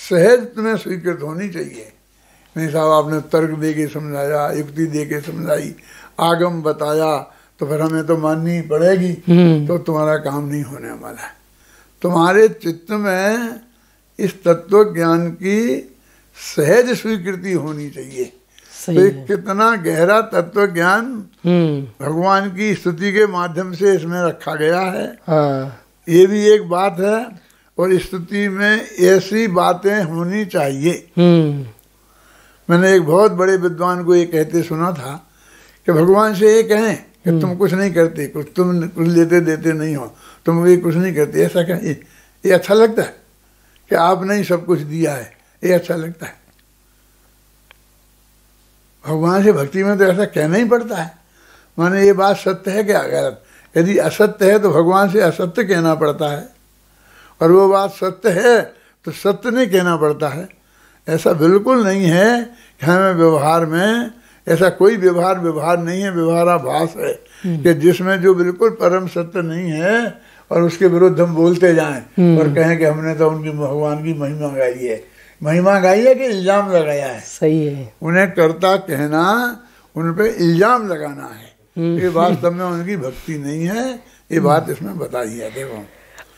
सहज तुम्हें स्वीकृत होनी चाहिए मेरे साहब आपने तर्क दे के समझाया युक्ति दे के समझाई आगम बताया तो फिर हमें तो माननी पड़ेगी हम्म। तो तुम्हारा काम नहीं होने वाला तुम्हारे चित्त में इस तत्व ज्ञान की सहज स्वीकृति होनी चाहिए तो कितना गहरा तत्व ज्ञान हम्म। भगवान की स्तुति के माध्यम से इसमें रखा गया है हाँ। ये भी एक बात है और स्तुति में ऐसी बातें होनी चाहिए हम्म। मैंने एक बहुत बड़े विद्वान को ये कहते सुना था कि भगवान से ये कहें कि तुम हम्म। कुछ नहीं करती कुछ तुम कुछ लेते देते नहीं हो तुम भी कुछ नहीं करती ऐसा क्या ये, ये अच्छा लगता है कि आपने ही सब कुछ दिया है ये अच्छा लगता है भगवान से भक्ति में तो ऐसा कहना ही पड़ता है माने ये बात सत्य है क्या गलत यदि असत्य है तो भगवान से असत्य कहना पड़ता है और वो बात सत्य है तो सत्य नहीं कहना पड़ता है ऐसा बिल्कुल नहीं है कि हमें व्यवहार में ऐसा कोई व्यवहार व्यवहार नहीं है व्यवहाराभास है हम्म। कि जिसमें जो बिल्कुल परम सत्य नहीं है और उसके विरुद्ध हम बोलते जाएं हम्म। और कहें कि हमने तो उनकी भगवान की महिमा गाई है महिमा गाई है कि इल्ज़ाम लगाया है सही है उन्हें करता कहना उन पर इल्ज़ाम लगाना है हम्म। ये वास्तव में उनकी भक्ति नहीं है ये बात इसमें बताई है देखो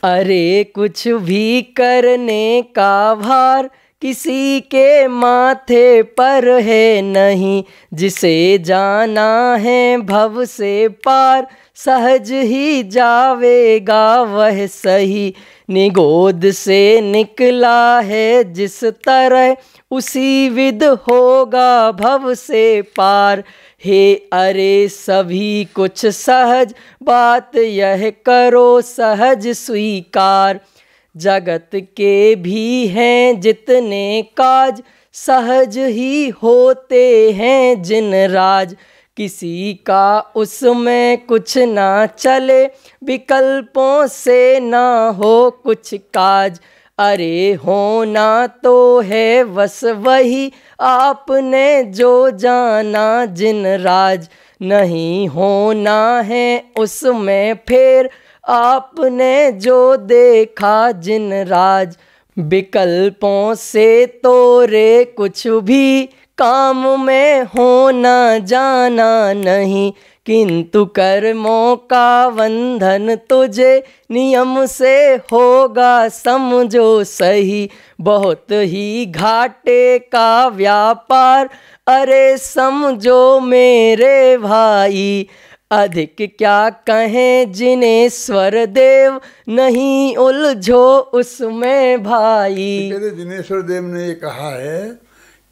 अरे कुछ भी करने का भार किसी के माथे पर है नहीं जिसे जाना है भव से पार सहज ही जावेगा वह सही निगोद से निकला है जिस तरह उसी विद होगा भव से पार हे अरे सभी कुछ सहज बात यह करो सहज स्वीकार जगत के भी हैं जितने काज सहज ही होते हैं जिन राज किसी का उसमें कुछ ना चले विकल्पों से ना हो कुछ काज अरे होना तो है बस वही आपने जो जाना जिन राज नहीं होना है उसमें फिर आपने जो देखा जिन राज विकल्पों से तोरे कुछ भी काम में होना जाना नहीं किंतु कर्मों का बंधन तुझे नियम से होगा समझो सही बहुत ही घाटे का व्यापार अरे समझो मेरे भाई अधिक क्या कहें जिन्हें स्वर देव नहीं उलझो उसमें भाई स्वर देव ने ये कहा है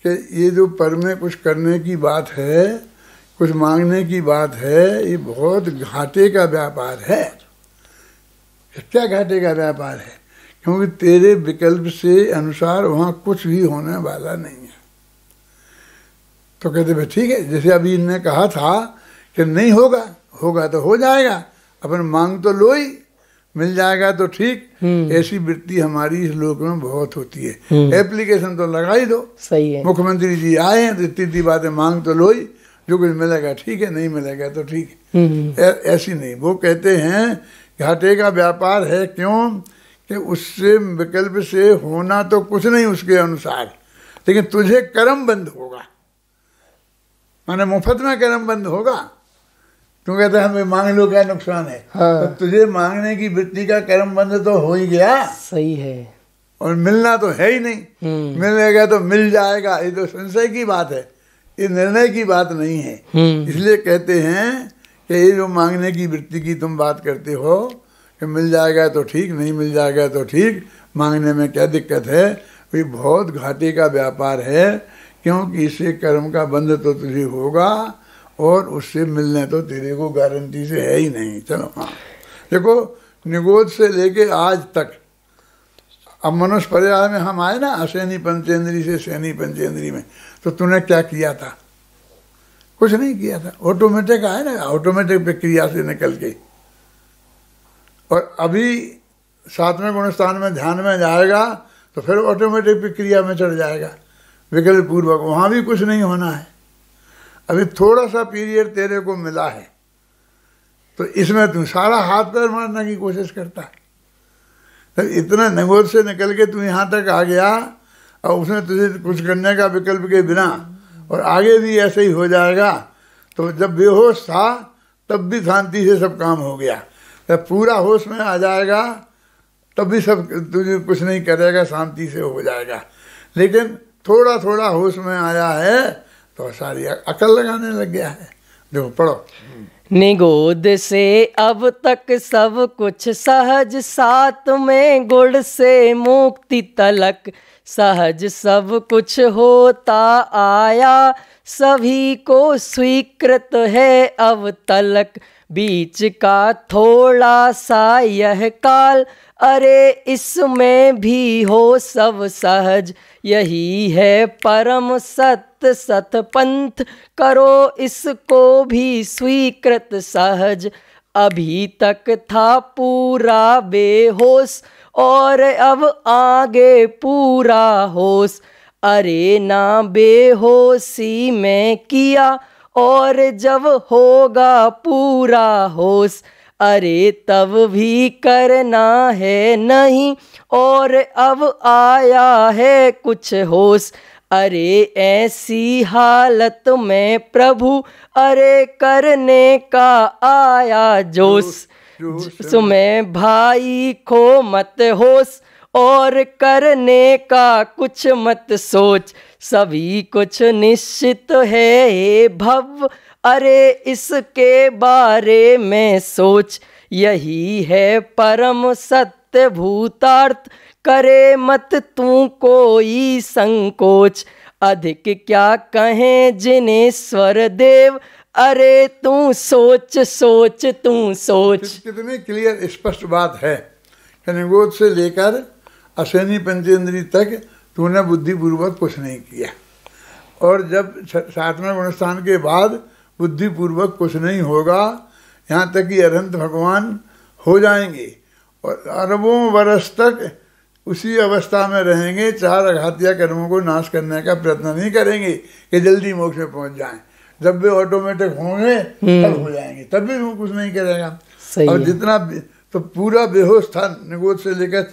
कि ये जो पर में कुछ करने की बात है कुछ मांगने की बात है ये बहुत घाटे का व्यापार है क्या घाटे का व्यापार है क्योंकि तेरे विकल्प से अनुसार वहाँ कुछ भी होने वाला नहीं है तो कहते भाई ठीक है जैसे अभी इनने कहा था कि नहीं होगा होगा तो हो जाएगा अपन मांग तो लो ही मिल जाएगा तो ठीक हम्म। ऐसी वृत्ति हमारी इस लोक में बहुत होती है हम्म। एप्लीकेशन तो लगा ही दो सही है मुख्यमंत्री जी आए हैं तो इतनी इतनी बातें मांग तो लो ही जो कुछ मिलेगा ठीक है नहीं मिलेगा तो ठीक है हम्म, ऐसी नहीं वो कहते हैं घाटे का व्यापार है क्यों कि उससे विकल्प से होना तो कुछ नहीं उसके अनुसार लेकिन तुझे कर्म बंद होगा माने मुफ्त में कर्म बंद होगा तू कहते हमें मांग लो क्या नुकसान है हाँ। तो तुझे मांगने की वृत्ति का कर्म बंद तो हो ही गया सही है और मिलना तो है ही नहीं हम्म। मिलेगा तो मिल जाएगा ये तो संशय की बात है ये निर्णय की बात नहीं है हम्म। इसलिए कहते हैं कि ये जो मांगने की वृत्ति की तुम बात करते हो कि मिल जाएगा तो ठीक नहीं मिल जाएगा तो ठीक मांगने में क्या दिक्कत है भाई बहुत घाटे का व्यापार है क्योंकि इससे कर्म का बंध तो तुझे होगा और उससे मिलने तो तेरे को गारंटी से है ही नहीं चलो हाँ देखो निगोद से लेके आज तक अब मनुष्य पर्याय में हम आए ना असैनी पंचेंद्री से सैनी पंचेंद्री में तो तूने क्या किया था कुछ नहीं किया था ऑटोमेटिक आए ना ऑटोमेटिक प्रक्रिया से निकल के और अभी सातवें गुणस्थान में ध्यान में जाएगा तो फिर ऑटोमेटिक प्रक्रिया में चढ़ जाएगा विकल्प पूर्वक वहाँ भी कुछ नहीं होना है अभी थोड़ा सा पीरियड तेरे को मिला है तो इसमें तू सारा हाथ पैर मारने की कोशिश करता है तो इतना नगोद से निकल के तू यहाँ तक आ गया और उसने तुझे कुछ करने का विकल्प के बिना और आगे भी ऐसे ही हो जाएगा तो जब बेहोश था तब भी शांति से सब काम हो गया जब तो पूरा होश में आ जाएगा तब भी सब तुझे कुछ नहीं करेगा शांति से हो जाएगा लेकिन थोड़ा थोड़ा होश में आया है तो सारी अकल लगाने लग गया है देखो पढ़ो निगोद से अब तक सब कुछ सहज साथ में गुड़ से मुक्ति तलक सहज सब कुछ होता आया सभी को स्वीकृत है अब तलक बीच का थोड़ा सा यह काल अरे इसमें भी हो सब सहज यही है परम सत्य सत पंथ करो इसको भी स्वीकृत सहज अभी तक था पूरा बेहोश और अब आगे पूरा होश अरे ना बेहोशी में किया और जब होगा पूरा होश अरे तब भी करना है नहीं और अब आया है कुछ होश अरे ऐसी हालत में प्रभु अरे करने का आया जोश सुमें भाई खो मत होश और करने का कुछ मत सोच सभी कुछ निश्चित है हे भव अरे इसके बारे में सोच यही है परम सत्य भूतार्थ करे मत तू कोई संकोच अधिक क्या कहें जिनेश्वर देव अरे तू सोच सोच तू सोच कितनी क्लियर स्पष्ट बात है कनगोद से लेकर असैनी पंचेंद्री तक तूने बुद्धि बुद्धिपूर्वक कुछ नहीं किया और जब सातवें गुणस्थान के बाद बुद्धिपूर्वक कुछ नहीं होगा यहाँ तक कि अनंत भगवान हो जाएंगे और अरबों वर्ष तक उसी अवस्था में रहेंगे चार अघातिया कर्मों को नाश करने का प्रयत्न नहीं करेंगे कि जल्दी मोक्ष में पहुंच जाएं जब वे ऑटोमेटिक होंगे हम्म। तब हो जाएंगे तब भी वो कुछ नहीं करेगा और जितना तो पूरा बेहोश था निगोद से लेकर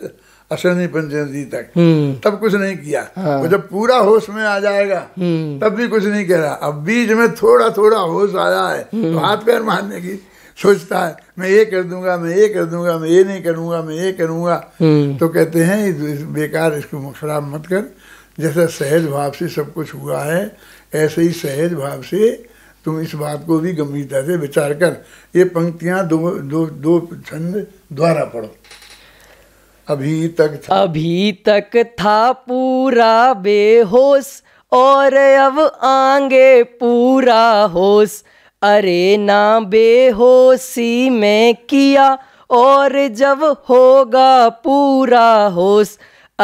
असर नहीं पंचदी तक हम्म। तब कुछ नहीं किया हाँ। वो जब पूरा होश में आ जाएगा हम्म। तब भी कुछ नहीं कह रहा अब बीच में थोड़ा थोड़ा होश आया है तो हम्म। हाथ पैर मारने की सोचता है मैं ये कर दूंगा मैं ये कर दूंगा मैं ये नहीं करूंगा मैं ये करूंगा तो कहते हैं बेकार इसको खराब मत कर जैसा सहज भाव से सब कुछ हुआ है ऐसे ही सहज भाव से तुम इस बात को भी गंभीरता से विचार कर ये पंक्तियाँ दो दो दो छंद द्वारा पढ़ो अभी तक था अभी तक था पूरा बेहोश और अब आगे पूरा होश अरे ना बेहोशी में किया और जब होगा पूरा होश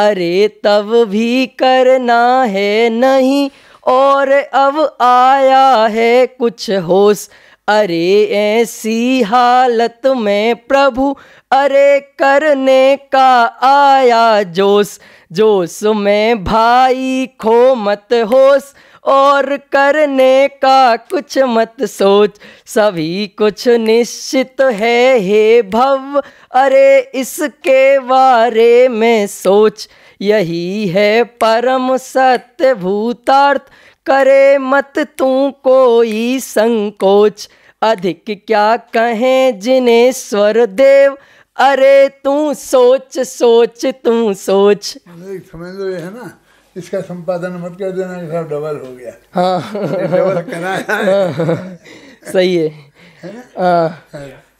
अरे तब भी करना है नहीं और अब आया है कुछ होश अरे ऐसी हालत में प्रभु अरे करने का आया जोश जोश में भाई खो मत होश और करने का कुछ मत सोच सभी कुछ निश्चित है हे भव अरे इसके बारे में सोच यही है परम सत्य भूतार्थ करे मत तू कोई संकोच अधिक क्या कहें जिन्हें स्वर देव अरे तू सोच सोच तू सोच समझ लो है ना इसका संपादन मत कर देना कि साहब डबल हो गया हाँ डबल करा सही है,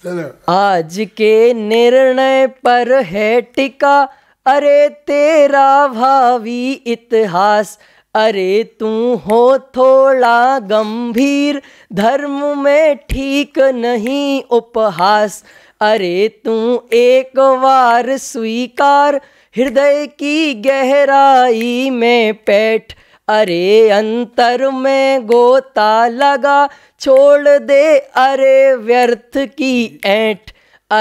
चलो आज के निर्णय पर है टिका अरे तेरा भावी इतिहास अरे तू हो थोड़ा गंभीर धर्म में ठीक नहीं उपहास अरे तू एक बार स्वीकार हृदय की गहराई में पैठ अरे अंतर में गोता लगा छोड़ दे अरे व्यर्थ की ऐठ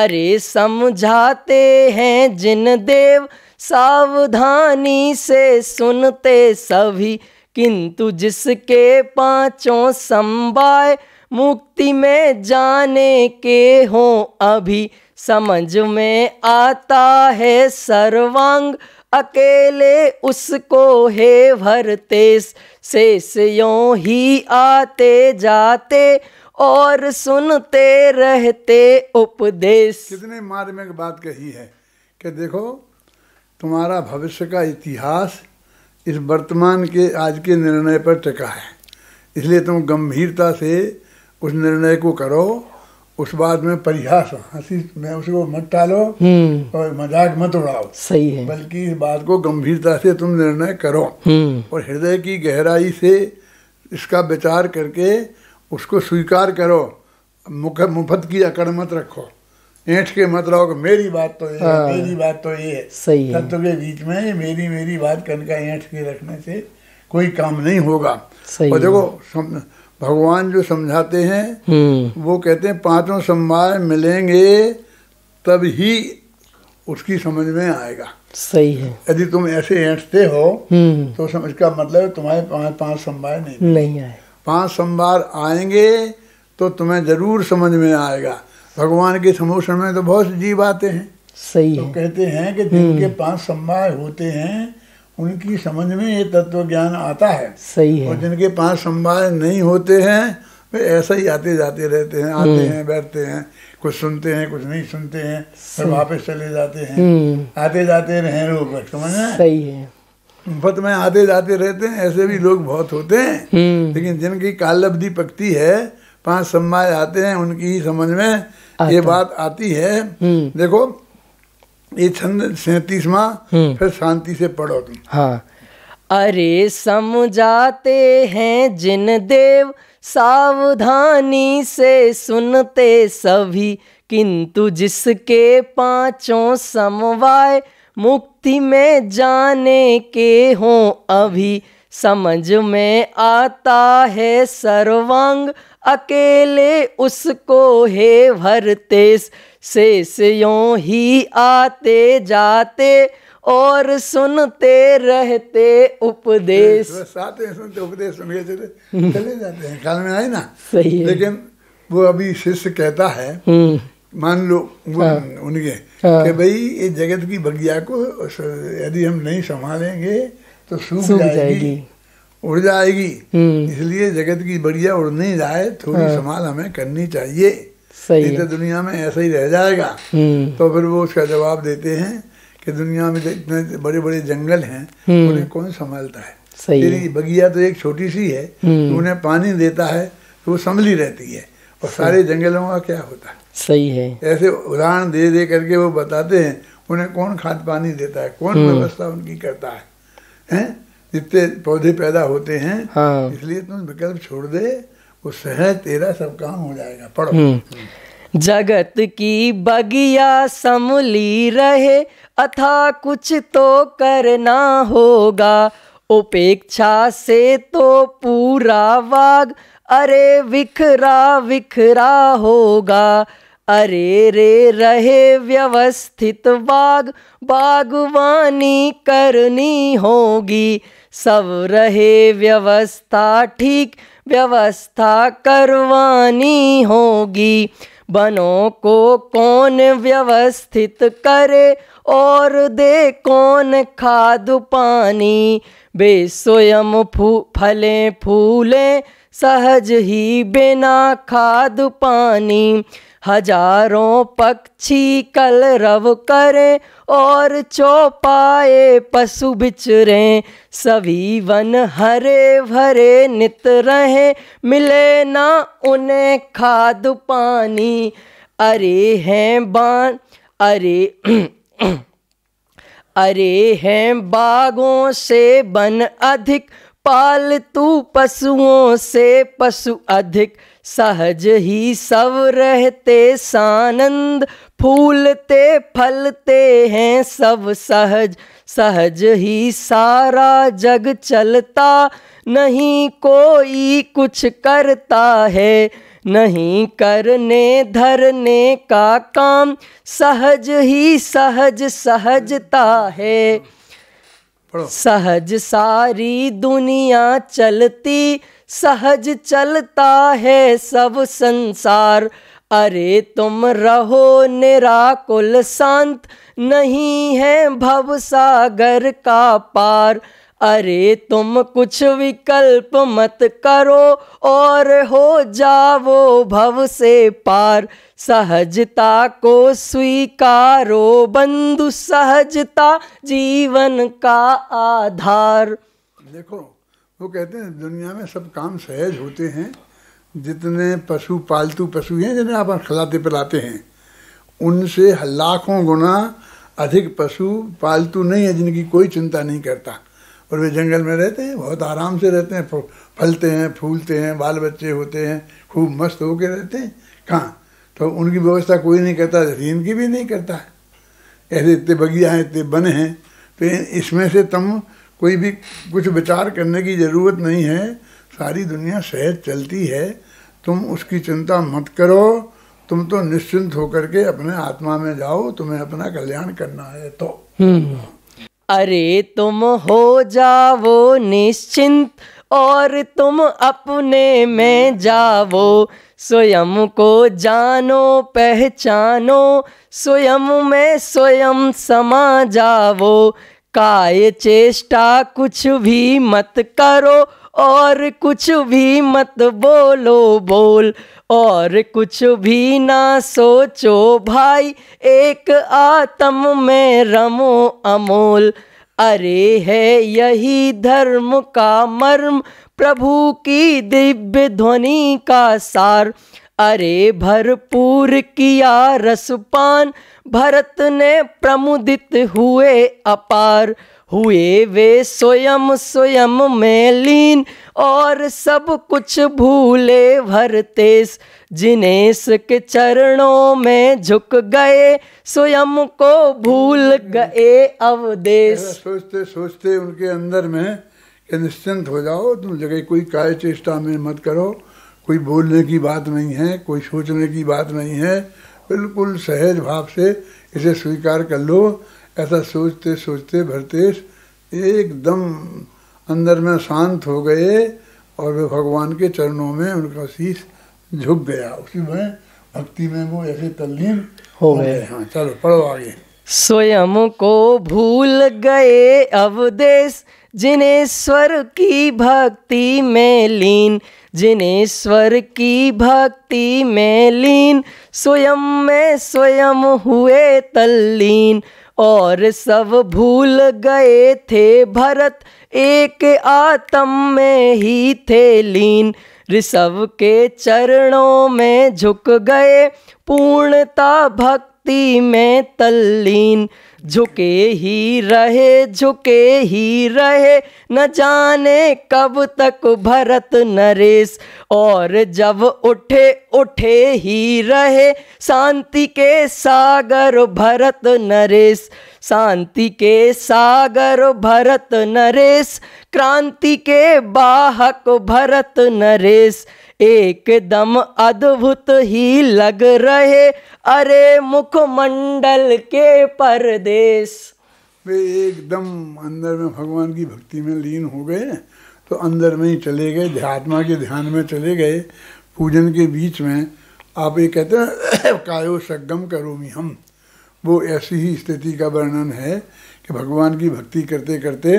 अरे समझाते हैं जिन देव सावधानी से सुनते सभी किंतु जिसके पांचों संबाय मुक्ति में जाने के हो अभी समझ में आता है सर्वांग अकेले उसको हे भरते शेष यों ही आते जाते और सुनते रहते उपदेश कितने मार्मिक बात कही है कि देखो तुम्हारा भविष्य का इतिहास इस वर्तमान के आज के निर्णय पर टिका है इसलिए तुम गंभीरता से उस निर्णय को करो उस बात में परिहास हंसी में उसको मत टालो हम्म। और मजाक मत उड़ाओ सही है बल्कि इस बात को गंभीरता से तुम निर्णय करो हम्म। और हृदय की गहराई से इसका विचार करके उसको स्वीकार करो मुख मुफत की अकड़ मत रखो ऐठ के मत रहो मेरी बात तो ये हाँ। मेरी बात तो ये है सही है तत्व तो के बीच में ये मेरी मेरी बात कन का ऐठ के रखने से कोई काम नहीं होगा सही और देखो सम, भगवान जो समझाते हैं हम्म। वो कहते हैं पांचों संवाद मिलेंगे तब ही उसकी समझ में आएगा सही है यदि तुम ऐसे ऐठते हो हम्म। तो समझ का मतलब तुम्हारे पास पांच संवार नहीं नहीं आए पांच संवार आएंगे तो तुम्हें जरूर समझ में आएगा भगवान के समोषण में तो बहुत से जीव आते हैं सही तो है। कहते हैं कि जिनके हम्म। पास समवाय होते हैं उनकी समझ में ये तत्व ज्ञान आता है सही है और जिनके पास समवाय नहीं होते हैं वे ऐसा ही आते जाते रहते हैं आते हम्म। हैं बैठते हैं कुछ सुनते हैं कुछ नहीं सुनते हैं फिर वापस चले जाते हैं हम्म। आते जाते रहे लोग समझ में सही है मुफ्त में आते जाते रहते हैं ऐसे भी लोग बहुत होते हैं लेकिन जिनकी कालब्धि पकती है पांच सम्मान आते हैं उनकी ही समझ में ये बात आती है हम्म। देखो ये छंद सैतीसवा हम्म। फिर शांति से पढ़ो तुम हाँ अरे समझाते हैं जिन देव सावधानी से सुनते सभी किंतु जिसके पांचों समवाय मुक्ति में जाने के हों अभी समझ में आता है सर्वांग अकेले उसको हे भरते से यों ही आते जाते और सुनते रहते उपदेश आते सुनते उपदेश सुन के चले चले जाते हैं काल में आए ना सही है। लेकिन वो अभी शिष्य कहता है हम्म। मान लो हाँ, उनके हाँ, कि भाई ये जगत की बगिया को यदि हम नहीं संभालेंगे तो सूख, जाएगी, जाएगी। उड़ जाएगी हम्म। इसलिए जगत की बढ़िया नहीं जाए थोड़ी हाँ। संभाल हमें करनी चाहिए नहीं तो दुनिया में ऐसा ही रह जाएगा हम्म। तो फिर वो उसका जवाब देते हैं कि दुनिया में तो इतने बड़े बड़े जंगल हैं हम्म। उन्हें कौन संभालता है तेरी बगिया तो एक छोटी सी है उन्हें पानी देता है तो वो संभली रहती है और सारे जंगलों का क्या होता है सही है ऐसे उदाहरण दे दे करके वो बताते हैं उन्हें कौन खाद पानी देता है कौन व्यवस्था उनकी करता है हैं जितने पौधे पैदा होते हैं हाँ। इसलिए तुम विकल्प छोड़ दे वो सहज तेरा सब काम हो जाएगा पढ़ो हम्म। जगत की बगिया समली रहे अथा कुछ तो करना होगा उपेक्षा से तो पूरा वाग अरे विखरा विखरा होगा अरे रे रहे व्यवस्थित बाग बागवानी करनी होगी सब रहे व्यवस्था ठीक व्यवस्था करवानी होगी बनों को कौन व्यवस्थित करे और दे कौन खाद पानी बे स्वयं फू फलें फूलें सहज ही बिना खाद पानी हजारों पक्षी कलरव करे और चौपाए पशु बिचरे सभी वन हरे भरे नित रहे मिले ना उन्हें खाद पानी अरे हैं बान अरे अरे हैं बागों से बन अधिक पालतू पशुओं से पशु अधिक सहज ही सब रहते सानंद फूलते फलते हैं सब सहज सहज ही सारा जग चलता नहीं कोई कुछ करता है नहीं करने धरने का काम सहज ही सहज सहजता है सहज सारी दुनिया चलती सहज चलता है सब संसार अरे तुम रहो निराकुल शांत नहीं है भव सागर का पार अरे तुम कुछ विकल्प मत करो और हो जाओ भव से पार सहजता को स्वीकारो बंधु सहजता जीवन का आधार देखो वो कहते हैं दुनिया में सब काम सहज होते हैं जितने पशु पालतू पशु हैं जिन्हें आप खिलाते पिलाते हैं उनसे लाखों गुना अधिक पशु पालतू नहीं है जिनकी कोई चिंता नहीं करता और वे जंगल में रहते हैं बहुत आराम से रहते हैं फलते हैं फूलते हैं बाल बच्चे होते हैं खूब मस्त होके रहते हैं कहाँ तो उनकी व्यवस्था कोई नहीं करता जमीन की भी नहीं करता ऐसे इतने बगिया हैं इतने बने हैं तो इसमें से तुम कोई भी कुछ विचार करने की ज़रूरत नहीं है सारी दुनिया सहज चलती है तुम उसकी चिंता मत करो तुम तो निश्चिंत होकर के अपने आत्मा में जाओ तुम्हें अपना कल्याण करना है तो हम्म। अरे तुम हो जाओ निश्चिंत और तुम अपने में जाओ स्वयं को जानो पहचानो स्वयं में स्वयं समा जाओ काय चेष्टा कुछ भी मत करो और कुछ भी मत बोलो बोल और कुछ भी ना सोचो भाई एक आत्म में रमो अमोल अरे है यही धर्म का मर्म प्रभु की दिव्य ध्वनि का सार अरे भरपूर किया रसपान भरत ने प्रमुदित हुए अपार हुए वे स्वयं स्वयं में और सब कुछ भूले भरतेस जिनेश के चरणों में झुक गए स्वयं को भूल गए अवदेश सोचते सोचते उनके अंदर में कि निश्चिंत हो जाओ तुम जगह कोई काय चेष्टा में मत करो कोई बोलने की बात नहीं है कोई सोचने की बात नहीं है बिल्कुल सहज भाव से इसे स्वीकार कर लो ऐसा सोचते सोचते भरतेश एकदम अंदर में शांत हो गए और वे भगवान के चरणों में उनका शीश झुक गया उसी में भक्ति में वो ऐसे तल्लीन हो गए हाँ चलो पढ़ो आगे स्वयं को भूल गए अवदेश जिन्हें स्वर की भक्ति में लीन जिन्हें स्वर की भक्ति में लीन स्वयं में स्वयं हुए तल्लीन और सब भूल गए थे भरत एक आत्म में ही थे लीन ऋषभ के चरणों में झुक गए पूर्णता भक्ति में तल्लीन झुके ही रहे झुके ही रहे न जाने कब तक भरत नरेश और जब उठे उठे ही रहे शांति के सागर भरत नरेश शांति के सागर भरत नरेश क्रांति के बाहक भरत नरेश एकदम अद्भुत ही लग रहे अरे मुखमंडल के परदेश वे एकदम अंदर में भगवान की भक्ति में लीन हो गए तो अंदर में ही चले गए ध्यात्मा के ध्यान में चले गए पूजन के बीच में आप ये कहते हैं कायो सगम करोमी हम वो ऐसी ही स्थिति का वर्णन है कि भगवान की भक्ति करते करते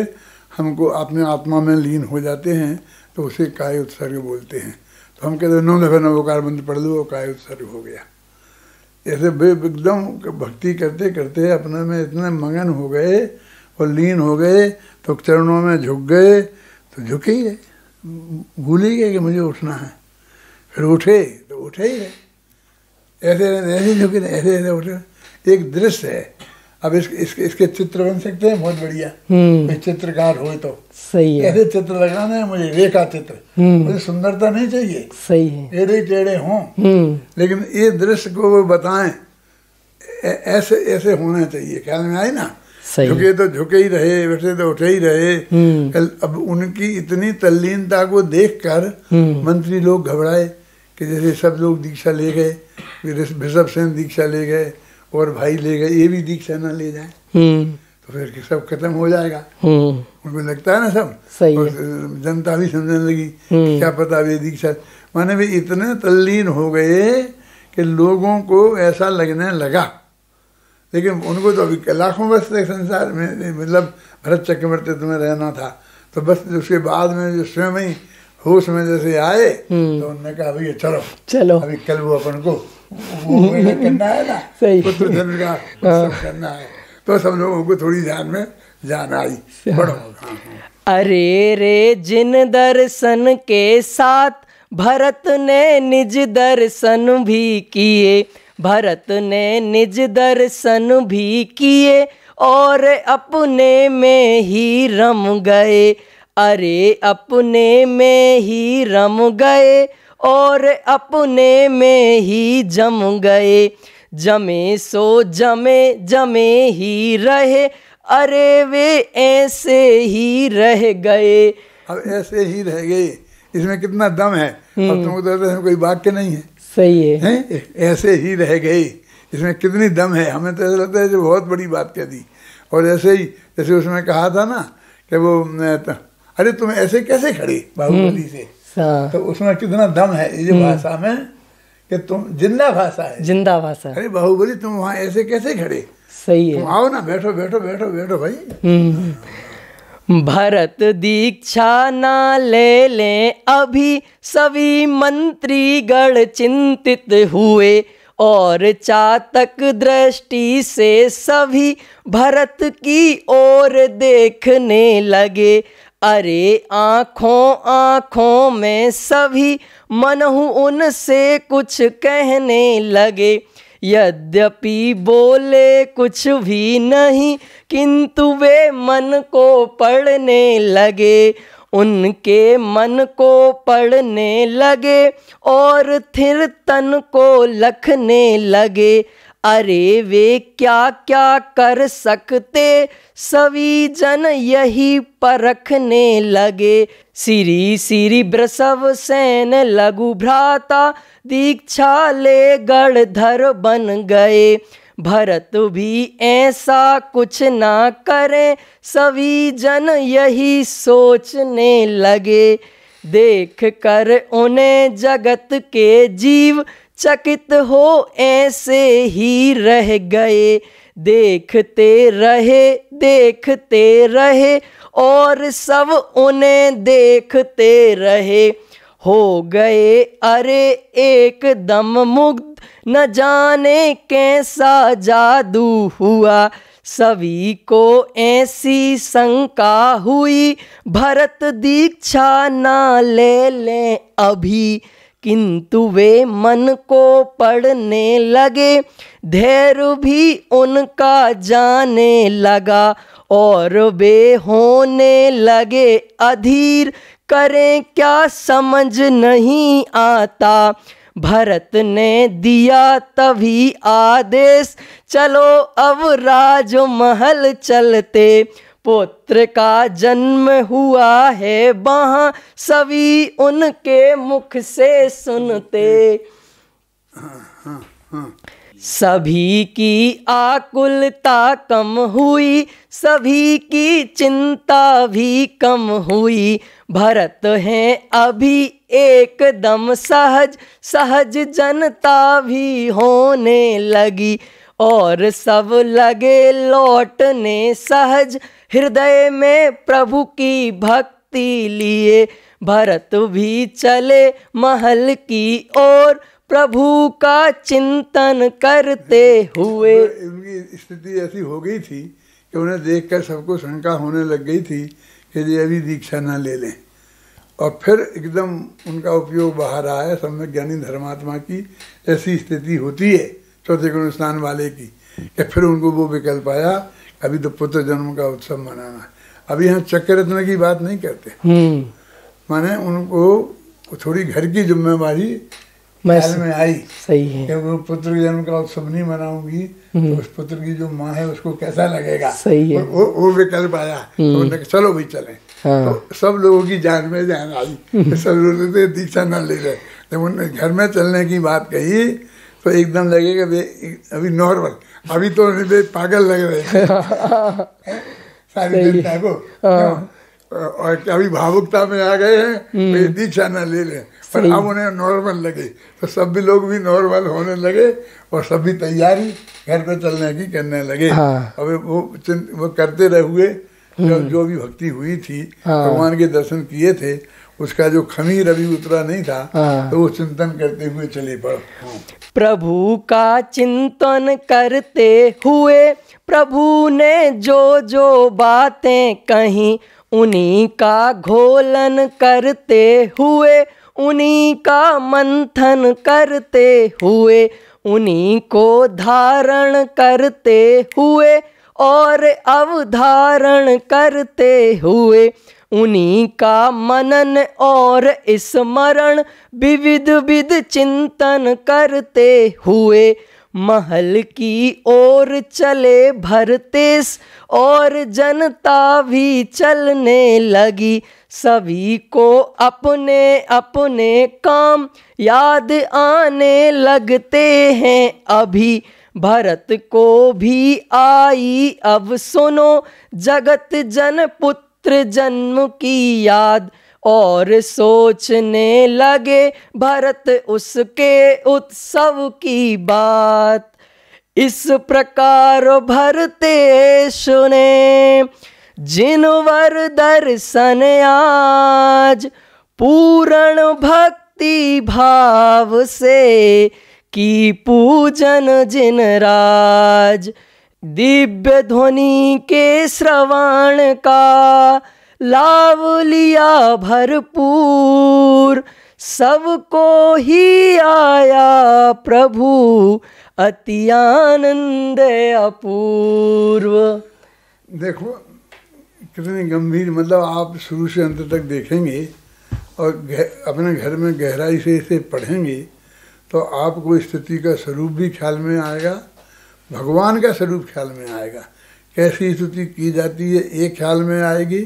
हमको अपने आत्मा में लीन हो जाते हैं तो उसे काय उत्सर्ग बोलते हैं तो हम कहते नौ दफे नवोकार मंत्र पढ़ लो काय उत्सर्ग हो गया ऐसे एकदम भक्ति करते करते अपने में इतने मगन हो गए और लीन हो गए तो चरणों में झुक गए तो झुके ही गए भूल ही गए कि मुझे उठना है फिर उठे तो उठे ही रहे ऐसे ऐसे झुके ऐसे ऐसे उठे एक दृश्य है अब इस, इस, इसके चित्र बन सकते हैं बहुत बढ़िया हम्म। कोई चित्रकार हो तो सही है ऐसे चित्र लगाना है मुझे रेखा चित्र हम्म। मुझे सुंदरता नहीं चाहिए सही है टेढ़े टेढ़े हों हम्म। लेकिन ये दृश्य को वो बताए ऐसे ऐसे होना चाहिए ख्याल में आए ना झुके तो झुके ही रहे वैसे तो उठे ही रहे अब उनकी इतनी तल्लीनता को देखकर मंत्री लोग घबराए कि जैसे सब लोग दीक्षा ले गए ऋषभ सेन दीक्षा ले गए और भाई ले गए ये भी दीक्षा ना ले जाए हम्म। तो फिर सब खत्म हो जाएगा हम्म। उनको लगता है ना सब सही और जनता भी समझने लगी हम्म। क्या पता ये दीक्षा माने भी इतने तल्लीन हो गए कि लोगों को ऐसा लगने लगा लेकिन उनको तो अभी लाखों वर्ष तक संसार में मतलब भरत चक्रवर्ती तुम्हें रहना था तो बस उसके बाद में जो स्वयं ही होश में जैसे आए तो उन्होंने कहा भैया चलो चलो अभी कल वो अपन को करना है ना सही पुत्र तो का हाँ। करना है तो सब लोगों को थोड़ी ध्यान में जान आई बड़ो अरे रे जिन दर्शन के साथ भरत ने निज दर्शन भी किए भरत ने निज दर्शन भी किए और अपने में ही रम गए अरे अपने में ही रम गए और अपने में ही जम गए जमे सो जमे जमे ही रहे अरे वे ऐसे ही रह गए अब ऐसे ही रह गए इसमें कितना दम है अब हम्म। तुमको तो कोई वाक्य नहीं है सही है, ऐसे ही रह गए इसमें कितनी दम है हमें तो ऐसा लगता है जो बहुत बड़ी बात कह दी और ऐसे ही जैसे उसमें कहा था ना कि वो तो, अरे तुम ऐसे कैसे खड़े बाहुबली हम्म। से हाँ। तो उसमें कितना दम है इस हम्म। भाषा में कि तुम जिंदा भाषा है जिंदा भाषा अरे बाहुबली तुम वहाँ ऐसे कैसे खड़े सही है आओ ना बैठो बैठो बैठो बैठो भाई हम्म। भरत दीक्षा ना ले ले अभी सभी मंत्री गण चिंतित हुए और चातक दृष्टि से सभी भरत की ओर देखने लगे अरे आँखों आँखों में सभी मन हूँ उनसे कुछ कहने लगे यद्यपि बोले कुछ भी नहीं किंतु वे मन को पढ़ने लगे उनके मन को पढ़ने लगे और थिर तन को लखने लगे अरे वे क्या क्या कर सकते सभी जन यही परखने लगे श्री श्री ब्रसव सेन लघु भ्राता दीक्षा ले गढ़धर बन गए भरत भी ऐसा कुछ ना करें सभी जन यही सोचने लगे देख कर उन्हें जगत के जीव चकित हो ऐसे ही रह गए देखते रहे देखते रहे और सब उन्हें देखते रहे हो गए अरे एकदम मुग्ध न जाने कैसा जादू हुआ सभी को ऐसी शंका हुई भरत दीक्षा ना ले लें अभी किंतु वे मन को पढ़ने लगे धैर्य भी उनका जाने लगा और वे होने लगे अधीर करें क्या समझ नहीं आता भरत ने दिया तभी आदेश चलो अब राजमहल चलते पुत्र का जन्म हुआ है वहाँ सभी उनके मुख से सुनते सभी की आकुलता कम हुई सभी की चिंता भी कम हुई भरत हैं अभी एकदम सहज सहज जनता भी होने लगी और सब लगे लौटने सहज हृदय में प्रभु की भक्ति लिए भरत भी चले महल की ओर प्रभु का चिंतन करते हुए इनकी स्थिति ऐसी हो गई थी कि उन्हें देखकर सबको शंका होने लग गई थी कि ये अभी दीक्षा ना ले लें और फिर एकदम उनका उपयोग बाहर आया में ज्ञानी धर्मात्मा की ऐसी स्थिति होती है चौथे गुण स्नान वाले की कि फिर उनको वो विकल्प आया अभी तो पुत्र जन्म का उत्सव मनाना अभी यहाँ चक्कर रत्न की बात नहीं करते हम्म। माने उनको थोड़ी घर की जिम्मेवारी में आई सही है क्योंकि पुत्र जन्म का उत्सव नहीं मनाऊंगी तो हम्म। उस पुत्र की जो माँ है उसको कैसा लगेगा सही है वो वो विकल्प आया तो हम्म। चलो भाई चले हाँ। तो सब लोगों की जान में जान आई सब लोग दीक्षा न ले रहे जब उन्होंने घर में चलने की बात कही तो एकदम लगेगा अभी नॉर्मल अभी तो पागल लग रहे सारे दिन को हाँ। और अभी भावुकता में आ गए हैं हम्म। तो दीक्षा न ले लें पर हम उन्हें नॉर्मल लगे तो सभी लोग भी नॉर्मल होने लगे और सभी तैयारी घर को चलने की करने लगे हाँ। अब वो वो करते रह हुए जो, हम्म। जो भी भक्ति हुई थी हाँ। भगवान हाँ। के दर्शन किए थे उसका जो खमीर अभी उतरा नहीं था हाँ। तो वो चिंतन करते हुए चले पड़ो हाँ। प्रभु का चिंतन करते हुए प्रभु ने जो जो बातें कही उन्हीं का घोलन करते हुए उन्हीं का मंथन करते हुए उन्हीं को धारण करते हुए और अवधारण करते हुए उन्हीं का मनन और स्मरण विविध विध चिंतन करते हुए महल की ओर चले भरतेस और जनता भी चलने लगी सभी को अपने अपने काम याद आने लगते हैं अभी भरत को भी आई अब सुनो जगत जन पुत्र पुत्र जन्म की याद और सोचने लगे भरत उसके उत्सव की बात इस प्रकार भरते सुने जिन वर दर्शन आज पूर्ण भक्ति भाव से की पूजन जिन राज दिव्य ध्वनि के श्रवण का लाभ लिया भरपूर सबको ही आया प्रभु अति आनंद अपूर्व देखो कितने गंभीर मतलब आप शुरू से अंत तक देखेंगे और अपने घर में गहराई से इसे पढ़ेंगे तो आपको स्थिति का स्वरूप भी ख्याल में आएगा भगवान का स्वरूप ख्याल में आएगा कैसी स्तुति की जाती है एक ख्याल में आएगी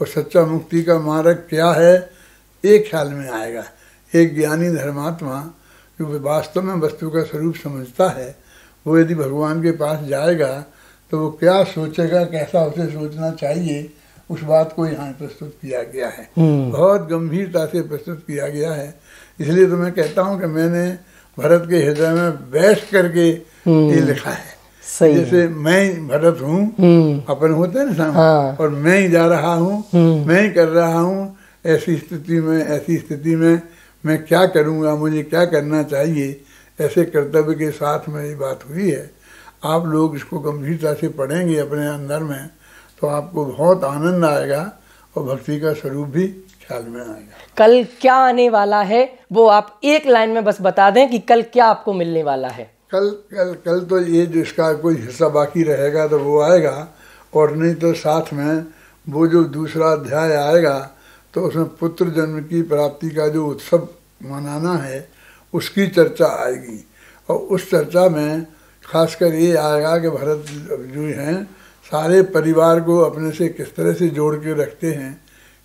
और सच्चा मुक्ति का मार्ग क्या है एक ख्याल में आएगा एक ज्ञानी धर्मात्मा जो वास्तव में वस्तु का स्वरूप समझता है वो यदि भगवान के पास जाएगा तो वो क्या सोचेगा कैसा उसे सोचना चाहिए उस बात को यहाँ प्रस्तुत किया गया है हम्म। बहुत गंभीरता से प्रस्तुत किया गया है इसलिए तो मैं कहता हूँ कि मैंने भरत के हृदय में बैठ करके हम्म। ये लिखा है सही जैसे मैं भरत हूँ हम्म। अपन होते हैं ना हाँ। और मैं ही जा रहा हूँ हम्म। मैं ही कर रहा हूँ ऐसी स्थिति में ऐसी स्थिति में मैं क्या करूँगा मुझे क्या करना चाहिए ऐसे कर्तव्य के साथ मेरी बात हुई है आप लोग इसको गंभीरता से पढ़ेंगे अपने अंदर में तो आपको बहुत आनंद आएगा और भक्ति का स्वरूप भी ख्याल में आएगा कल क्या आने वाला है वो आप एक लाइन में बस बता दें कि कल क्या आपको मिलने वाला है कल कल कल तो ये जिसका कोई हिस्सा बाकी रहेगा तो वो आएगा और नहीं तो साथ में वो जो दूसरा अध्याय आएगा तो उसमें पुत्र जन्म की प्राप्ति का जो उत्सव मनाना है उसकी चर्चा आएगी और उस चर्चा में खासकर ये आएगा कि भरत जो हैं सारे परिवार को अपने से किस तरह से जोड़ के रखते हैं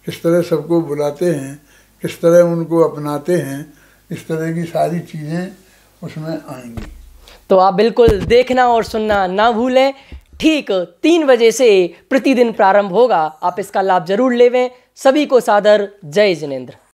किस तरह सबको बुलाते हैं किस तरह उनको अपनाते हैं इस तरह की सारी चीज़ें उसमें आएंगी तो आप बिल्कुल देखना और सुनना ना भूलें ठीक तीन बजे से प्रतिदिन प्रारंभ होगा आप इसका लाभ जरूर लेवें सभी को सादर जय जिनेन्द्र